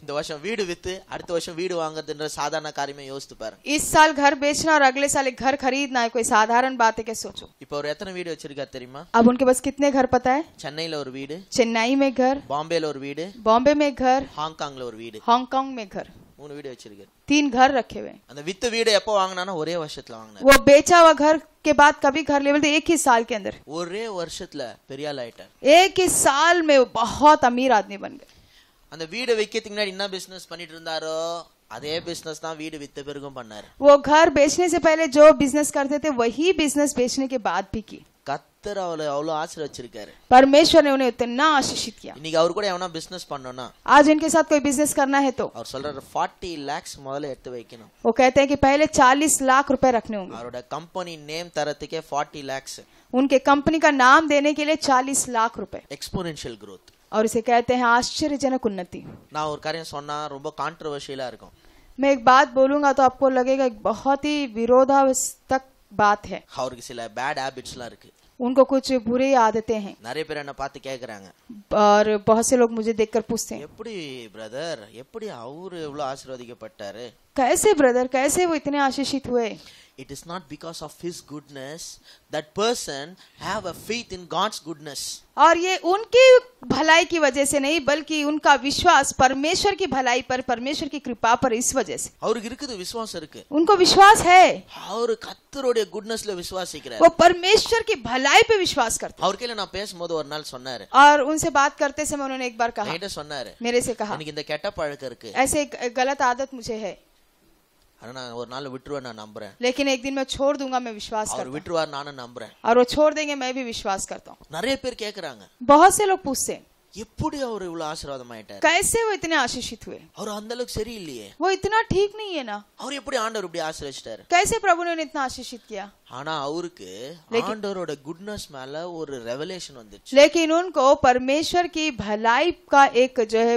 இந்த வருஷம் வீடு வித்து அடுத்த வருஷம் வீடு வாங்குறதன்ற சாதாரண காரியமே யோசிப்பார் இந்த வருஷம் ઘર بیچنا और अगले साल घर खरीदना कोई साधारण बात है के सोचो इपोर इतना வீடு வச்சிருக்காரு தெரியுமா अब उनके पास कितने घर पता है चेन्नईல ஒரு வீடு चेन्नई में घर बॉम्बेல ஒரு வீடு बॉम्बे में घर ஹாங்காங்ல ஒரு வீடு ஹாங்காங் में घर மூணு வீடு வச்சிருக்கார் तीन घर रखे हुए அந்த வித்து வீடு ஏப்ப வாங்குறனா ஒரே வருஷத்துல வாங்குற ਉਹ बेचा हुआ घर के बाद कभी घर ले लेते एक ही साल के अंदर ओरे वर्षத்துல பெரிய ஆளை ஐட்ட ஏக साल में बहुत अमीर आदमी बन गए அந்த வீடு வைக்கிறதுக்கு முன்னாடி என்ன பிசினஸ் பண்ணிட்டு இருந்தாரோ அதே பிசினஸ் தான் வீடு வித்த பிறகும் பண்ணாரு वो घर बेचने से पहले जो बिजनेस करते थे वही बिजनेस बेचने के बाद भी की கத்தர் அவளை அவ்வளவு ஆசீர்வச்சிருக்காரு परमेश्वर ने उन्हें इतना आशीषित किया இன்னைக்கு அவர் கூட எவனா பிசினஸ் பண்ணனும்னா आज इनके साथ कोई बिजनेस करना है तो அவர் சொல்றாரு 40 lakhs முதல்ல எடுத்து வைக்கணும் वो कहते हैं कि पहले 40 लाख रुपए रखने होंगे அவரோட கம்பெனி நேம் தரத்துக்கே 40 lakhs उनके कंपनी का नाम देने के लिए 40 लाख रुपए एक्सपोनेंशियल ग्रोथ और इसे कहते हैं आश्चर्यजनक उन्नति ना और कार्य सोना ரொம்ப கான்ட்ரோவர்ஷியலா मैं एक बात बोलूंगा तो आपको लगेगा एक बहुत ही विरोधावस्थक बात है हाँ, और किसी ला बैड हैबिट्स ला இருக்கு उनको कुछ बुरे आदतें हैं நிறைய பேர் என்ன பார்த்து கேக்குறாங்க और बहुत से लोग मुझे देखकर पूछते हैं எப்படி பிரதர் எப்படி அவர் இவ்வளவு ஆசீர்வதிக்கப்பட்டாரு कैसे ब्रदर कैसे वो इतने आशीषित हुए it is not because of his goodness that person have a faith in God's goodness और ये उनकी भलाई की वजह से नहीं बल्कि उनका विश्वास परमेश्वर की भलाई पर परमेश्वर की कृपा पर इस वजह से और तो विश्वास उनको विश्वास है और विश्वास குட்னஸ்ல விசுவாசிக்கிறார் वो परमेश्वर की भलाई பே विश्वास கர்தா அவர் கேல நான் பேசும்போது ஒரு நாள் சொன்னாரு ஆர் உன்சே பாத் கர்தே சமே உன்னே எக் பார் கஹா என்கிட்ட சொன்னாரு மேரே சே கஹா எனக்கு இந்த கெட்ட பழக்க இருக்கு ஐசே கலத் ஆதத் முசே ஹே அன ஒரு நாள் விட்டுருவேனா நம்புறேன் لكن एक दिन मैं छोड़ दूंगा मैं विश्वास करता हूं और விட்டுருவேனா நான நம்புறேன் और छोड़ देंगे मैं भी विश्वास करता हूं நரே பேர் கேக்குறாங்க बहुत से लोग पूछते हैं எப்படி அவரு இவ்ளோ ஆசிரவாதம ஐட்டார் कैसे वो इतने ஆசீषित हुए और ஆண்டலக்கு சரியில்லையே वो इतना ठीक नहीं है ना और எப்படி ஆண்டாரு இப்படி ஆசீர்வதித்தார் कैसे प्रभु ने इतना ஆசீषित किया انا ওরக்கு ஆண்டவரோட குட்னஸ் மேல ஒரு ரெவெலேஷன் வந்துச்சு लेकिन उन को परमेश्वर की भलाई का एक जो है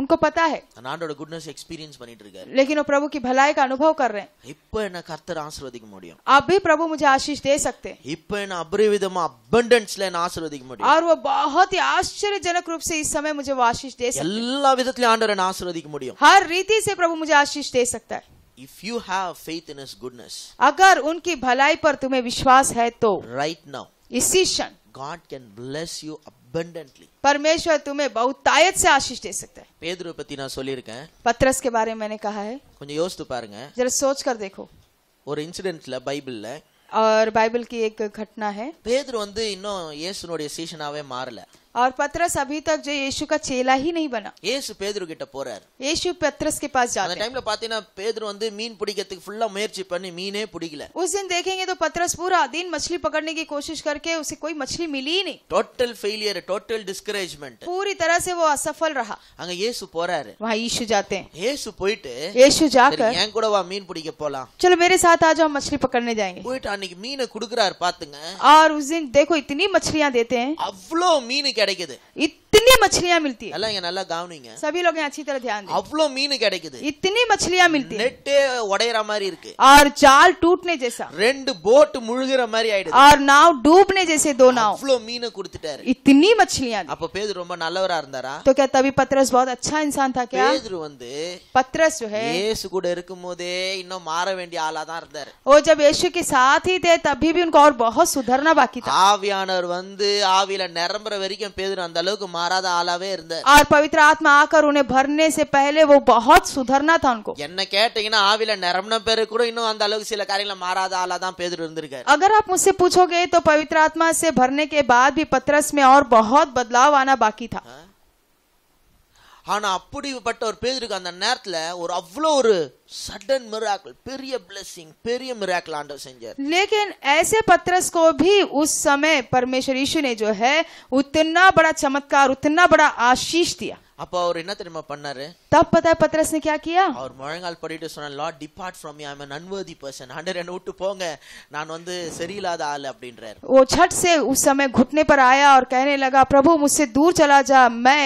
उनको पता है ஆண்டோட குட்னஸ் எக்ஸ்பீரியன்ஸ் பண்ணிட்டு இருக்காரு लेकिन वो प्रभु की भलाई का अनुभव कर रहे हैं இப்போ என்ன கர்த்தர் ஆசீர்வதிக்க முடியும் अब भी प्रभु मुझे आशीष दे सकते हैं இப்போ என்ன அபரிவிதமா அபண்டன்ஸ்ல என்ன ஆசீர்வதிக்க முடியும் और वो बहुत ही आश्चर्यजनक रूप से इस समय मुझे वो आशीष दे सकते எல்லா விதத்திலும் ஆண்டவர் என்ன ஆசீர்வதிக்க முடியும் हर रीति से प्रभु मुझे आशीष दे सकता है If you have faith in His goodness, अगर उनकी भलाई पर तुम्हें विश्वास है तो right now, इसी क्षण God can bless you abundantly. परमेश्वर तुम्हें बहुतायत से आशीष दे सकते हैं पेद्रो पति ना सोलिर का पत्रस के बारे में मैंने कहा है कुछ योज तो पारंग है जरा सोच कर देखो और इंसिडेंट ला बाइबल ला और बाइबल की एक घटना है पेद्रो वंदे इन्नो यीशु नोड़े सीशन आवे मार ला और पत्रस अभी तक जो यीशु का चेला ही नहीं बना यीशु पेदर के टप पोरा है यीशु पत्रस के पास जाते हैं टाइम लो पाते ना पेदर वंदे मीन पुड़ी के तक फुल्ला मेर चिपने मीन है पुड़ी गिला उस दिन देखेंगे तो पत्रस पूरा दिन मछली पकड़ने की कोशिश करके उसे कोई मछली मिली ही नहीं टोटल फेलियर है टोटल डिस्करेजमेंट पूरी तरह से वो असफल रहा अगर यीशु पोरा है वहाँ यीशु जाते हैं यीशु पोईटे यीशु जाकर यहाँ कोड़ा वहाँ मीन पुड़ी के पोला चलो मेरे साथ आज हम मछली पकड़ने जाएंगे पोईट आने मीन कुड़करार पातेंगे और उस दिन देखो इतनी मछलियाँ देते हैं अवलो मीन क्या கிடைக்குது इतनी मछलियां मिलती है எல்லாம் நல்லா கவனிங்க सभी लोग अच्छी तरह ध्यान दें அவ்ளோ மீன் கிடைக்குது इतनी मछलियां मिलती है உடையற மாதிரி இருக்கு और जाल टूटने जैसा ரெண்டு போட் முழுகுற மாதிரி ஆயிடுது और नाव डूबने जैसे दो नाव அவ்ளோ மீன் கொடுத்துட்டாரு इतनी मछलियां அப்ப பேதுரு ரொம்ப நல்லவரா இருந்தாரா तो क्या तभी पतरस बहुत अच्छा इंसान था क्या பேதுரு வந்து पतरस जो है இயேசு கூட இருக்கும்போதே இன்னும் மாற வேண்டிய ஆளா தான் இருந்தாரு वो जब यीशु के साथ ही थे तभी भी उनको और बहुत सुधरना बाकी था ஆவியானவர் வந்து ஆவில நிரம்பற வரைக்கும் पेदर अंदलोग मारा द आलावे इरंदर और पवित्र आत्मा आकर उन्हें भरने से पहले वो बहुत सुधरना था उनको यन्न कहते हैं ना आविला नरमना पेर कुरो इन्हों अंदलोग सिलकारी ला मारा द आलादां पेदर इरंदर कर अगर आप मुझसे पूछोगे तो पवित्र आत्मा से भरने के बाद भी पत्रस में और बहुत बदलाव आना बाकी था हा? हां ना அப்படிப்பட்ட ஒரு பேத இருக்கு அந்த நேரத்துல ஒரு அவ்ளோ ஒரு சடன் ミラ كل பெரிய BLESSING பெரிய ミラ كل ஆண்ட செஞ்சார் لكن ऐसे पत्रस को भी उस समय परमेश्वर यीशु ने जो है उतना बड़ा चमत्कार उतना बड़ा आशीष दिया அப்ப அவர் என்ன தெரியுமா பண்ணாரு तब பத்ரஸ் है ने क्या किया அவர் முழங்கால் படிட்டு சொன்னார் Lord depart from me I am an unworthy person ஆண்டவர் என்ன விட்டு போங்க நான் வந்து சரியில்லாத ஆளு அப்படின்றார் ஓ சட் से उस समय घुटने पर आया और कहने लगा प्रभु मुझसे दूर चला जा मैं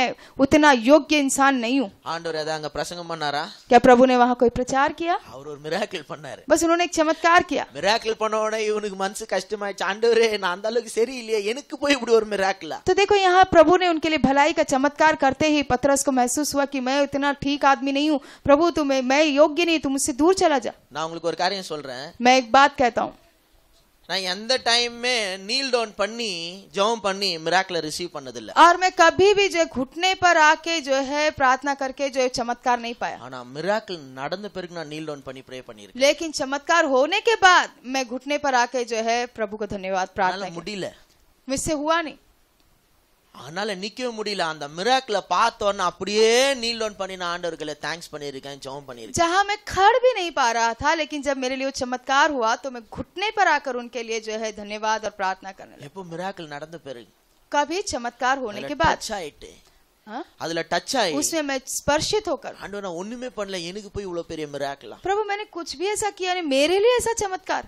उतना योग्य इंसान नहीं हूं ஆண்டவர் அத அங்க பிரசங்கம் பண்ணாரா क्या प्रभु ने वहां कोई प्रचार किया அவர் ஒரு மிராக்கிள் பண்ணாரு बस उन्होंने एक चमत्कार किया மிராக்கிள் பண்ணவனே இவனுக்கு மனசு கஷ்டமாயிடுச்சு ஆண்டவரே நான் அந்த அளவுக்கு சரியில்லையே எனக்கு போய் இப்படி ஒரு மிராக்கிளா तो देखो यहां प्रभु ने उनके लिए भलाई का चमत्कार करते ही पत्रस को महसूस हुआ कि मैं इतना ठीक आदमी नहीं हूँ प्रभु तुम्हें मैं योग्य नहीं तुम मुझसे दूर चला जा ना உங்களுக்கு ஒரு காரியம் சொல்றேன் मैं एक बात कहता हूँ நான் எந்த டைமே नील டவுன் பண்ணி ஜெபம் பண்ணி மிராக்கிள ரிசீவ் பண்ணது இல்ல और मैं कभी भी जो घुटने पर आके जो है प्रार्थना करके जो चमत्कार नहीं पाया ஆனா மிராக்கிள் நடந்த பிறகு நான் नील டவுன் பண்ணி ப்ரே பண்ணிருக்கேன் लेकिन चमत्कार होने के बाद मैं घुटने पर आके जो है प्रभु को धन्यवाद प्रार्थना முடியல मुझसे हुआ नहीं அதனால நிக்கவே முடியல அந்த மிராக்கிள பார்த்தோன்னு அப்படியே kneel down பண்ணி நான் ஆண்டவர்களை தேங்க்ஸ் பண்ணியிருக்கேன் ஜெபம் பண்ணியிருக்கேன் जहां मैं खड़ भी नहीं पा रहा था लेकिन जब मेरे लिए वो चमत्कार हुआ तो मैं घुटने पर आकर उनके लिए जो है धन्यवाद और प्रार्थना करने लगा எப்போ மிராக்கிள் நடந்த பிறகு कभी चमत्कार होने के बाद டச் ஆயிட்டு அதுல டச் ஆயி उसमें मैं स्पर्शित होकर ஆண்டவன் ஒண்ணுமே பண்ணல எனக்கு போய் இவ்வளவு பெரிய மிராக்கிளா प्रभु मैंने कुछ भी ऐसा किया नहीं मेरे लिए ऐसा चमत्कार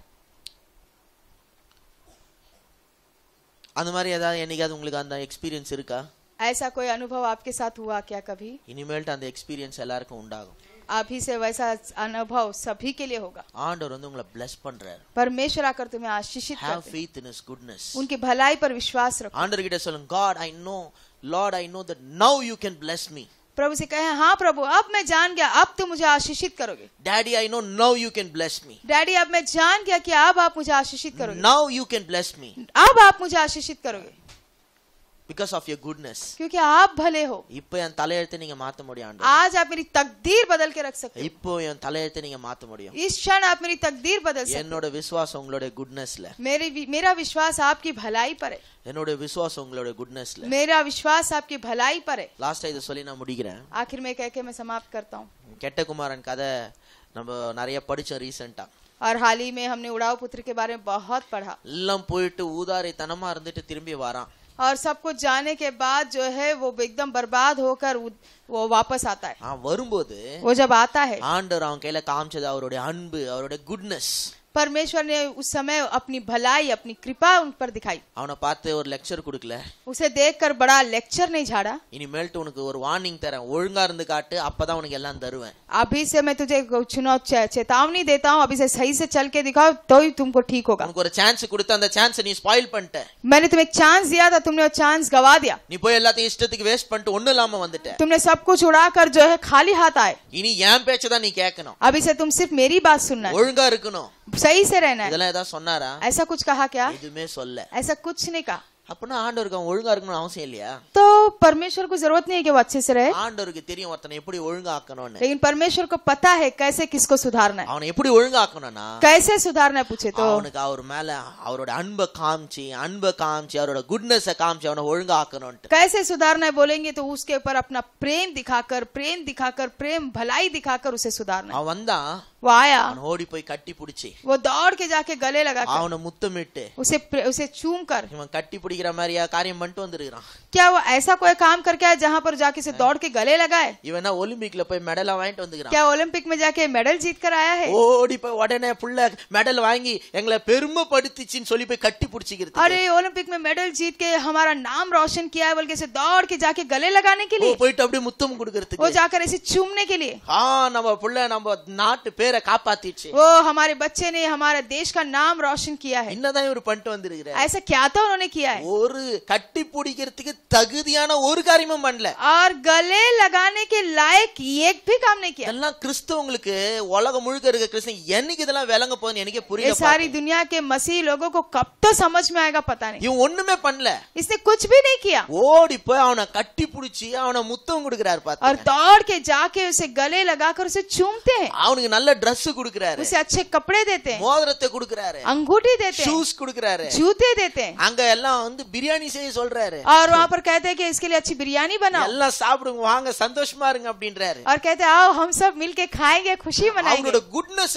அந்த மாதிரி ஏதாவது என்னைக்காவது உங்களுக்கு அந்த எக்ஸ்பீரியன்ஸ் இருக்கா ऐसा कोई अनुभव आपके साथ हुआ क्या कभी இனிமேல் அந்த எக்ஸ்பீரியன்ஸ் எல்லாருக்கும் உண்டாகும் आप ही से वैसा अनुभव सभी के लिए होगा ஆண்டவர் வந்து உங்களை bless பண்றாரு परमेश्वर आकर तुम्हें आशीषित करते हैं have faith in his goodness उनकी भलाई पर विश्वास रखो ஆண்டவர் கிட்ட சொல்லுங்க god i know lord i know that now you can bless me प्रभु से कहे हाँ प्रभु अब मैं जान गया अब तुम मुझे आशीषित करोगे daddy I know now you can bless me daddy अब मैं जान गया कि अब आप मुझे आशीषित करोगे now you can bless me अब आप मुझे आशीषित करोगे because of your goodness क्योंकि आप भले हो இப்போ என் தலையெழுத்து நீங்க மாத்த முடியும் ஆண்டவரே आज आप मेरी तकदीर बदल के रख सकते हो இப்போ என் தலையெழுத்து நீங்க மாத்த முடியும் इस क्षण आप मेरी तकदीर बदल सकते என்னோட விசுவாசம் உங்களோட goodnessல मेरे मेरा विश्वास आपकी भलाई पर है என்னோட விசுவாசம் உங்களோட goodnessல मेरा विश्वास आपकी भलाई पर है லாஸ்ட் இத சொல்லி நான் முடிக்கிறேன் आखिर में कह के मैं समाप्त करता हूं கெட்ட குமாரன் கதை நம்ம நிறைய படிச்சோம் ரீசன்ட்டா और हाल ही में हमने उड़ाव पुत्र के बारे में बहुत पढ़ा எல்லாம் போயிட்டு ஊதாரித்தனமா இருந்துட்டு திரும்பி வரான் और सब कुछ जाने के बाद जो है वो एकदम बर्बाद होकर वो वापस आता है हाँ, वो जब आता है आंडर அவங்க கையில காமிச்சது அவருடைய परमेश्वर ने उस समय अपनी भलाई अपनी कृपा उन पर दिखाई அவன பார்த்து ஒரு லெக்சர் கொடுக்கல उसे देखकर बड़ा लेक्चर नहीं झाड़ा இனிமேல் உனக்கு ஒரு வார்னிங் தரேன் ஒழுங்கா இருந்து காட்டு அப்பதான் உனக்கு எல்லாம் தருவேன் अभी से मैं तुझे चुनाव चेतावनी देता हूँ अभी से सही से चल के दिखाओ तो ही तुमको ठीक होगा உனக்கு ஒரு சான்ஸ் கொடுத்த அந்த சான்ஸ் நீ ஸ்பாயில் பண்ணிட்ட मैंने तुम्हें एक चांस दिया था तुमने वो चांस गवा दिया நீ போய் எல்லாத்தையும் இஷ்டத்துக்கு வேஸ்ட் பண்ணிட்டு ஒண்ணு இல்லாம வந்துட்ட तुमने सब कुछ उड़ाकर जो है खाली हाथ आए இனி ஏன் பேச்ச தான் நீ கேட்கணும் अभी से तुम सिर्फ मेरी बात सुनना ஒழுங்கா இருக்கணும் सही से रहना है ऐसा कुछ कहा क्या ऐसा कुछ नहीं कहा अपना आंडर का वोल्ड अर्गन आवश्यक नहीं है तो परमेश्वर को जरूरत नहीं है कि वो अच्छे से रहे आंडर के तेरी वर्तन ये पूरी वोल्ड का आकनों ने लेकिन परमेश्वर को पता है कैसे किसको सुधारना है आपने पूरी वोल्ड का आकनों ना कैसे सुधारना है पूछे तो आपने का और मेला और उड़ अनब काम ची अनब काम ची और उड़ गुडनेस है काम ची उन्हें वोल्ड का आकनों कैसे सुधारना है बोलेंगे तो उसके ऊपर अपना प्रेम दिखाकर प्रेम दिखाकर प्रेम भलाई दिखाकर उसे सुधारना है वंदा वो आया ओडी पोई कट्टी पुड़ी वो दौड़ के जाके गले लगा उसे उसे चूम कर அடிக்கிற மாதிரியா காரியம் பண்ணிட்டு வந்துருக்கிறான் क्या वो ऐसा कोई काम करके आया जहाँ पर जाके से दौड़ के गले लगाए இவன் என்ன ஒலிம்பிக்ல போய் மெடல் வாங்கிட்டு வந்துக்கிறான் क्या ओलंपिक में जाके मेडल जीत कर आया है ஓடி போய் உடனே புள்ள மெடல் வாங்கி எங்களை பெருமைப்படுத்திச்சின்னு சொல்லி போய் கட்டி பிடிச்சிக்கிறது अरे ओलंपिक में मेडल जीत के हमारा नाम रोशन किया है बोल के से दौड़ के जाके गले लगाने के लिए போயிட்டு அப்படியே முத்தம் கொடுக்கறதுக்கு वो जाकर ऐसे चूमने के लिए ஆ நம்ம புள்ள நம்ம நாட்டு பேரை காப்பாத்திடுச்சு वो हमारे बच्चे ने हमारे देश का नाम रोशन किया है என்னதான் இவர் பண்ணிட்டு வந்திருக்கிறார் ऐसा क्या था उन्होंने किया है ஒரு கட்டி பிடிக்கிறதுக்கு தகுதியான ஒரு காரியமும் பண்ணல ஆர் கலே லகானே கே लायक ஏக் பி காம் நே கியா எல்லாம் கிறிஸ்து உங்களுக்கு உலக முழுக்க இருக்க கிறிஸ்து என்னைக்கு இதெல்லாம் விளங்க போகுதுன்னு எனக்கே புரியல ஏ சாரி दुनिया के मसीह लोगों को कब तो समझ में आएगा पता नहीं இவன் ஒண்ணுமே பண்ணல इसने कुछ भी नहीं किया ஓடி போய் அவனை கட்டி புடிச்சி அவனை முத்தம் கொடுக்கிறார் பாத்து और दौड़ के जाके उसे गले लगाकर उसे चूमते हैं அவனுக்கு நல்ல Dress கொடுக்கிறாரு उसे अच्छे कपड़े देते हैं மோதிரத்தை கொடுக்கிறாரு அங்கூட்டி देते हैं ஷூஸ் கொடுக்கிறாரு ஜூதே देते हैं அங்க எல்லாம் வந்து பிரியாணி செய்ய சொல்றாரு ஆர் पर कहते हैं कि इसके लिए अच्छी बिरयानी बनाओ எல்லாம் சாப்பிடுங்க வாங்க சந்தோஷமா இருங்க அப்படின்றாரு और कहते हैं आओ हम सब मिलके खाएंगे खुशी मनाएंगे அவனோட குட்னஸ்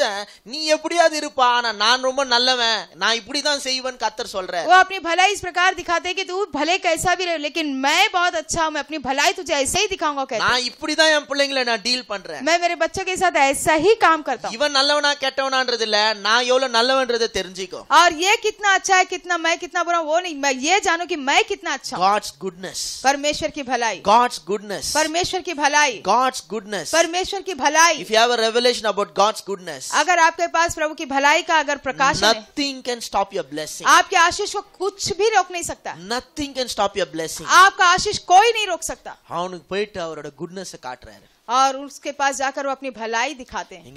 நீ எப்படியாவது இருப்பா ஆனா நான் ரொம்ப நல்லவன் நான் இப்படி தான் செய்வேன் கத்தர் சொல்றாரு वो अपनी भलाई इस प्रकार दिखाते हैं कि तू भले कैसा भी रहे लेकिन मैं बहुत अच्छा हूं मैं अपनी भलाई तुझे ऐसे ही दिखाऊंगा कहते நான் இப்படி தான் என் பிள்ளைங்களை நான் டீல் பண்றேன் मैं मेरे बच्चों के साथ ऐसा ही काम करता हूं இவன் நல்லவனா கெட்டவனான்றது இல்ல நான் எவ்வளவு நல்லவன்றதை தெரிஞ்சுக்கோ और ये कितना अच्छा है कितना मैं कितना बुरा हूं, वो नहीं मैं ये जानू कि मैं कितना अच्छा हूं। God's goodness परमेश्वर की भलाई God's goodness परमेश्वर की भलाई God's goodness परमेश्वर की भलाई if you have a revelation about God's goodness अगर आपके पास प्रभु की भलाई का अगर प्रकाश nothing can stop your blessing आपके आशीष को कुछ भी रोक नहीं सकता nothing can stop your blessing आपका आशीष कोई नहीं रोक सकता அவனுக்கு போயிட்டு அவரோட goodness காட்டுறாரு और उसके पास जाकर वो अपनी भलाई दिखाते हैं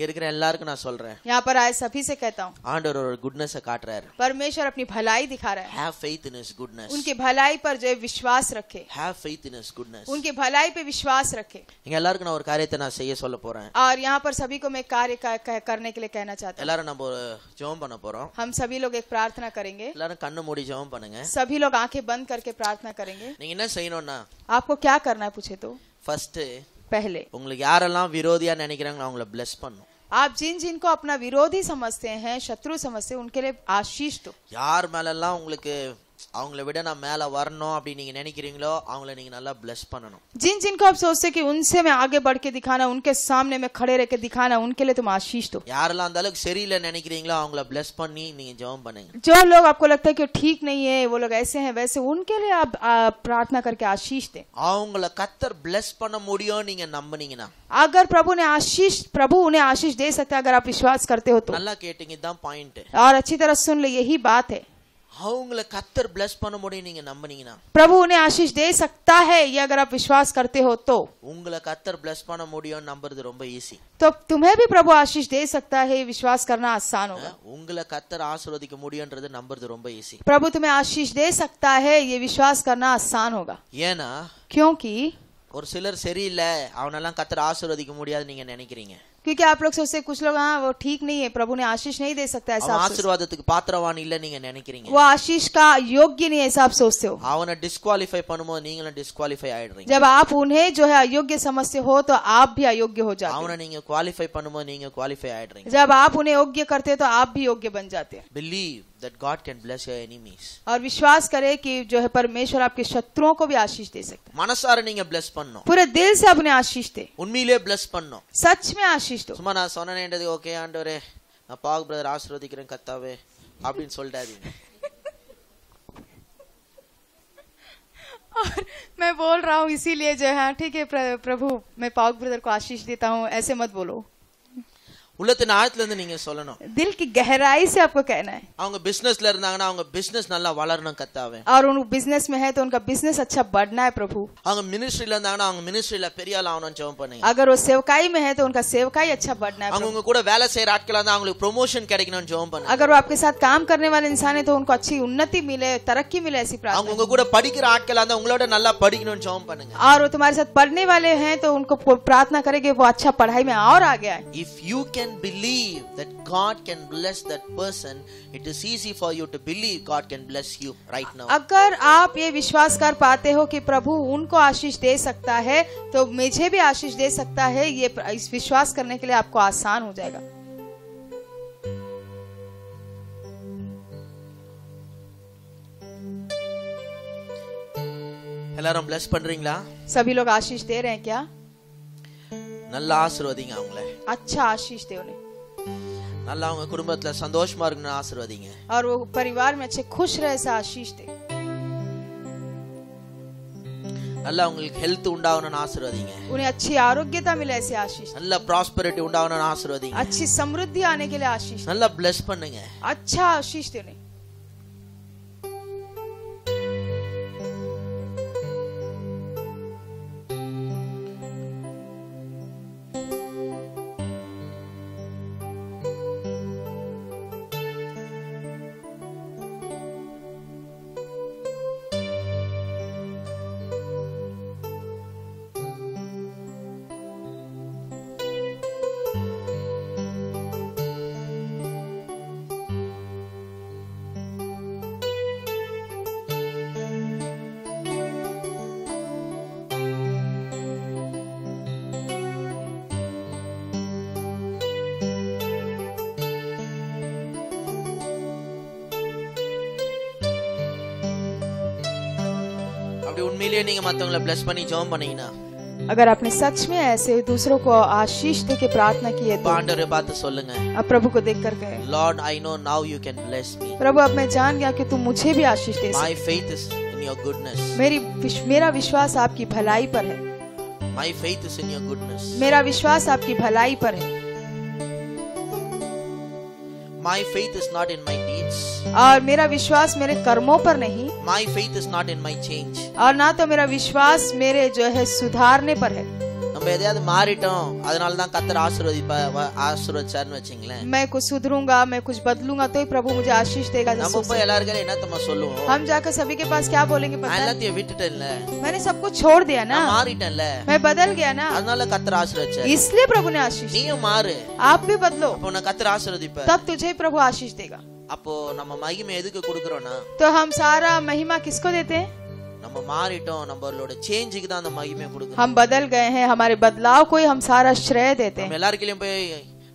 यहाँ पर आए सभी से कहता हूँ परमेश्वर अपनी भलाई दिखा रहा है उनकी भलाई पर जो विश्वास रखे उनकी भलाई पे विश्वास रखे और कार्य நான் ஒரு और यहाँ पर सभी को मैं कार्य करने के लिए कहना चाहता हूँ हम सभी लोग एक प्रार्थना करेंगे कन्न கண்ணு மூடி ஜெபம் सभी लोग आंखें बंद करके प्रार्थना करेंगे आपको क्या करना है पूछे तो फर्स्ट पहले உங்களுக்கு யாரெல்லாம் விரோதியா நினைக்கிறாங்களோ அவங்கள bless பண்ணும் आप जिन जिनको अपना विरोधी समझते हैं शत्रु समझते हैं उनके लिए आशीष दो யார் மேலெல்லாம் உங்களுக்கு அவங்கள விட நான் மேல வரணும் அப்படி நீங்க நினைக்கிறீங்களோ அவங்கள நீங்க நல்லா ब्लेस பண்ணணும் जिन जिनको आप सोचते कि उनसे मैं आगे बढ़ के दिखाना उनके सामने मैं खड़े रहकर दिखाना उनके लिए तुम आशीष दो யாரெல்லாம் அந்த அளவுக்கு சரியில்லை நினைக்கிறீங்களோ அவங்கள ब्लेस பண்ணி நீங்க ஜெபம் பண்ணுங்க जो लोग आपको लगता है कि ठीक नहीं है वो लोग ऐसे हैं वैसे उनके लिए आप प्रार्थना करके आशीष दें அவங்கள கர்த்தர் ब्लेस பண்ண முடியும் நீங்க நம்புனீங்கனா अगर प्रभु ने आशीष प्रभु उन्हें आशीष दे सकते हैं अगर आप विश्वास करते हो तो केटिंग கேட்டிங்க पॉइंट है और अच्छी तरह सुन ले यही बात है அவங்கள கத்தர் bless பண்ண முடியும் நீங்க நம்பினீங்கன்னா பிரபு உன்னை ஆசீஸ் दे सकता है ये अगर आप विश्वास करते हो तो உங்கள கத்தர் bless பண்ண முடியும் நம்புறது ரொம்ப ஈஸி तो तुम्हें भी प्रभु आशीष दे सकता है विश्वास करना आसान होगा உங்கள கத்தர் ஆசீர்வதிக்க முடியும்ன்றது நம்புறது ரொம்ப ஈஸி प्रभु तुम्हें आशीष दे सकता है ये विश्वास करना आसान होगा ஏனா क्योंकि ஒரு சிலர் சரியில்லை அவனெல்லாம் கத்தர் ஆசீர்வதிக்க முடியாது நீங்க நினைக்கிறீங்க क्योंकि आप लोग सोचते कुछ लोग हाँ वो ठीक नहीं है प्रभु ने आशीष नहीं दे सकता ऐसा ஆசீர்வாதத்துக்கு பாத்திரவான் இல்ல நீங்க நினைக்கிறீங்க वो आशीष का योग्य नहीं ऐसा आप सोचते हो डिस्कालीफाई டிஸ்குவாலிஃபை नहीं डिस्कालीफाई आई ஆயிடுறீங்க जब आप उन्हें जो है अयोग्य समझते हो तो आप भी अयोग्य हो जाते नहीं क्वालिफाई குவாலிஃபை नहीं क्वालिफाई आई ஆயிடுறீங்க जब आप उन्हें योग्य करते हो तो आप भी योग्य बन जाते हैं believe that God can bless your enemies. और विश्वास करें कि जो है परमेश्वर आपके शत्रुओं को भी आशीष दे सकते हैं मनसार नहीं है ब्लेस पन्नो पूरे दिल से अपने आशीष दे उनमीले ब्लेस पन्नो सच में आशीष दो सुमन सोना नहीं डरती ओके आंटो ना हाँ, पाग ब्रदर आश्रोधिक रंग कत्ता वे आप इन सोल्ड आदि और मैं बोल रहा हूँ इसीलिए जो है हाँ, ठीक है प्रभु मैं पाग ब्रदर को आशीष देता हूँ ऐसे मत बोलो உள்ளத்துலாயத்துல இருந்து நீங்க சொல்லணும் दिल की गहराई से आपको कहना है अगर वो बिजनेसல இருந்தாங்கனா அவங்க বিজনেস நல்லா வளரணும் கர்த்தாவே और वो बिजनेस में है तो उनका बिजनेस अच्छा बढना है प्रभु अगर वो मिनिस्ट्रीல இருந்தாங்கனா அவங்க मिनिस्ट्रीல பெரிய அளவுல ஆணும் ஜெபம் பண்ணுங்க अगर वो சேவகாய் में है तो उनका சேவகாய் अच्छा बढना है हमको கூட வேலை செய்ய ஆட்களா இருந்தாங்க உங்களுக்கு ப்ரமோஷன் கிடைக்கணும் ஜெபம் பண்ணுங்க अगर वो आपके साथ काम करने वाले इंसान है तो उनको अच्छी उन्नति मिले तरक्की मिले ऐसी प्रार्थना பண்ணுங்க हमको கூட படிக்கிற ஆட்களா இருந்தாங்க உங்களோட நல்ல படிக்கணும் ஜெபம் பண்ணுங்க ஆறுதுமாரோட படிने वाले हैं तो उनको प्रार्थना करेंगे वो अच्छा पढ़ाई में और आगे जाए if you can believe that God can bless that person, it is easy for you to believe God can bless you right now. अगर आप ये विश्वास कर पाते हो कि प्रभु उनको आशीष दे सकता है तो मुझे भी आशीष दे सकता है ये इस विश्वास करने के लिए आपको आसान हो जाएगा எல்லாரும் பிளஸ் ला सभी लोग आशीष दे रहे हैं क्या நல்லா ஆசீர்வதிங்க அவங்களே अच्छा आशीष दे நல்லா அவங்க குடும்பத்துல சந்தோஷமா இருக்கணும்னு ஆசீர்வதிங்க और वो परिवार में अच्छे खुश रहे ऐसा आशीष दे நல்லா உங்களுக்கு ஹெல்த் உண்டாகணும்னு ஆசீர்வதிங்க உங்களுக்கு अच्छी आरोग्यता मिले ऐसे आशीष நல்ல ப்ராஸ்பெரிட்டி உண்டாகணும்னு ஆசீர்வதிங்க अच्छी समृद्धि आने के लिए आशीष दे। நல்லா bless பண்ணுங்க अच्छा आशीष दे மற்றவங்களை பிளஸ் பண்ணி ஜெபம் பண்ணீங்கன்னா अगर आपने सच में ऐसे दूसरों को आशीष दे के प्रार्थना की है तो आंदर बात सोलेंगे अब प्रभु को देख कर गए Lord I know now you can bless me प्रभु अब मैं जान गया कि तुम मुझे भी आशीष दे my faith is in your goodness मेरी मेरा विश्वास आपकी भलाई पर है my faith is in your goodness मेरा विश्वास आपकी भलाई पर है My faith is not in my deeds. और मेरा विश्वास मेरे कर्मों पर नहीं My faith is not in my change. और ना तो मेरा विश्वास मेरे जो है सुधारने पर है வேதيات मारिटम அதனால தான் கතර ஆசுரதி ப ஆசுரச்சார்னு வச்சீங்களேமை கு સુதறுnga મે કુછ બદલુnga તોય પ્રભુ મુજે આશીષ દેગા નબો ペ લારગેના તમા sollவோ હમ જાકે સભી કે પાસ ક્યા બોલેંગે પતા મેને સબકુ છોડ દયા ના મારિટન લે મે બદલ ગયા ના அதனால கතර ஆசுரச்சார் ઇસલે પ્રભુને આશીષ દીયો મારે આપ પે બદલો அப்பો ナ கතර ஆசுરதி ペ તત્તુ જય પ્રભુ આશીષ દેગા அப்பો நம்ம மகிமை எதுக்கு குடுக்குறோனா તો હમ સારા મહિમા किसको देते நம்ம மாறிட்டோம் நம்மளோட சேஞ்சுக்கு தான் அந்த மகிமை கொடுக்கணும் हम बदल गए हैं हमारे बदलाव को ही हम सारा श्रेय देते हैं எல்லார்கிட்டயும் போய்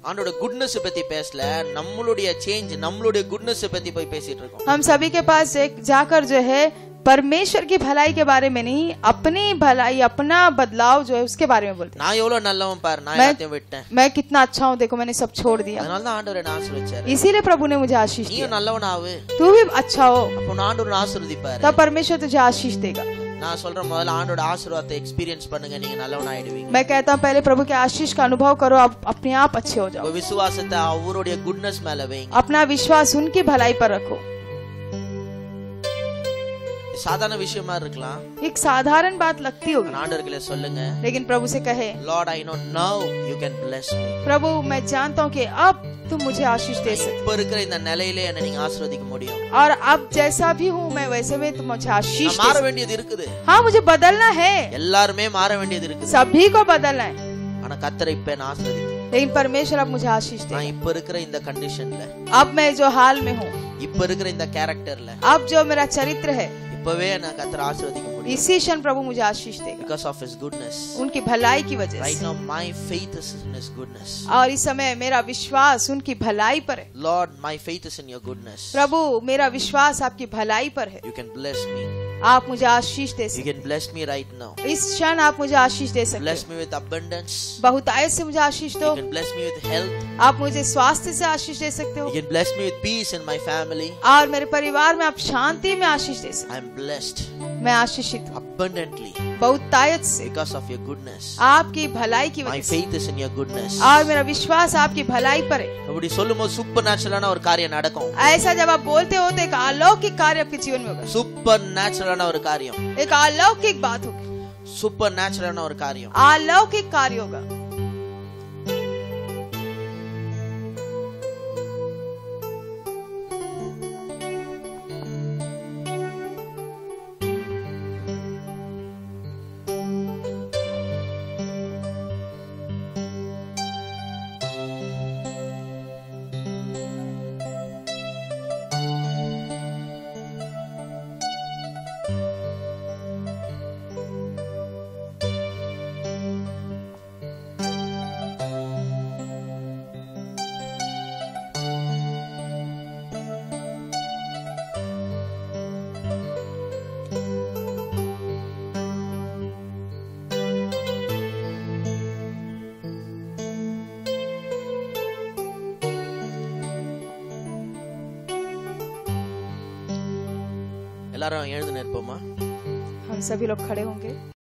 ஆண்டோட குட்னஸ் பத்தி பேசல நம்மளுடைய சேஞ்ச் நம்மளுடைய குட்னஸ் பத்தி போய் பேசிட்டு இருக்கோம் हम सभी के पास एक जाकर जो है परमेश्वर की भलाई के बारे में नहीं अपनी भलाई अपना बदलाव जो है उसके बारे में बोलते ना योलो நல்லவன் பார் ना मैं, मैं कितना अच्छा हूँ देखो मैंने सब छोड़ दिया इसीलिए प्रभु ने मुझे आशीष तू भी अच्छा हो तब परमेश्वर तुझे आशीष देगा நான் சொல்ற முதல்ல ஆண்டோட ஆசீர்வாதத்தை எக்ஸ்பீரியன்ஸ் பண்ணுங்க நீங்க நல்லவன் ஆயிடுவீங்க मैं कहता हूँ पहले प्रभु के आशीष का अनुभव करो आप अपने आप अच्छे हो जाओ विश्वासத்தை அவருடைய குட்னஸ் மேல வைங்க अपना विश्वास उनकी भलाई पर रखो साधारण विषय एक साधारण बात लगती होगी लेकिन प्रभु से कहे Lord I know now you can bless प्रभु मैं जानता हूँ कि अब तुम मुझे आशीष दे सकते आशीर्वदिक मुड़ी और अब जैसा भी हूँ मैं वैसे भी तुम मुझे आशीष मार वेंडी हाँ मुझे बदलना है मार वेंडी सभी को बदलना है लेकिन परमेश्वर अब मुझे आशीष दे कंडीशन अब मैं जो हाल में हूँ इन द कैरेक्टर अब जो मेरा चरित्र है இப்பவே எனக்கு கர்த்தர் ஆசீர்வதிக்க முடியும் इसी क्षण प्रभु मुझे आशीष दे because of his goodness उनकी भलाई की वजह से right now my faith is in his goodness और इस समय मेरा विश्वास उनकी भलाई पर है lord my faith is in your goodness प्रभु मेरा विश्वास आपकी भलाई पर है you can bless me आप मुझे आशीष दे सकते ब्लेस मी राइट नाउ इस क्षण आप मुझे आशीष दे सकते ब्लेस मी विद अबंडेंस बहुत आय से मुझे आशीष दो ब्लेस मी विद हेल्थ आप मुझे स्वास्थ्य से आशीष दे सकते हो you can bless me with peace in my family और मेरे परिवार में आप शांति में आशीष दे सकते आई एम ब्लेस्ड मैं आशीषित अबंडेंटली बहुत बहुतायत से बिकॉज ऑफ योर गुडनेस आपकी भलाई की वजह से my faith is in your goodness और मेरा विश्वास आपकी भलाई पर है அப்படி சொல்லும்போது சூப்பர் நேச்சுரலான और कार्य नाटक ऐसा जब आप बोलते हो तो एक अलौकिक कार्य आपके जीवन में होगा सुपर नेचुरल நேச்சுரலான ஒரு காரியம் एक अलौकिक बात होगी सुपर नेचुरल और कार्य अलौकिक कार्य होगा सभी लोग खड़े होंगे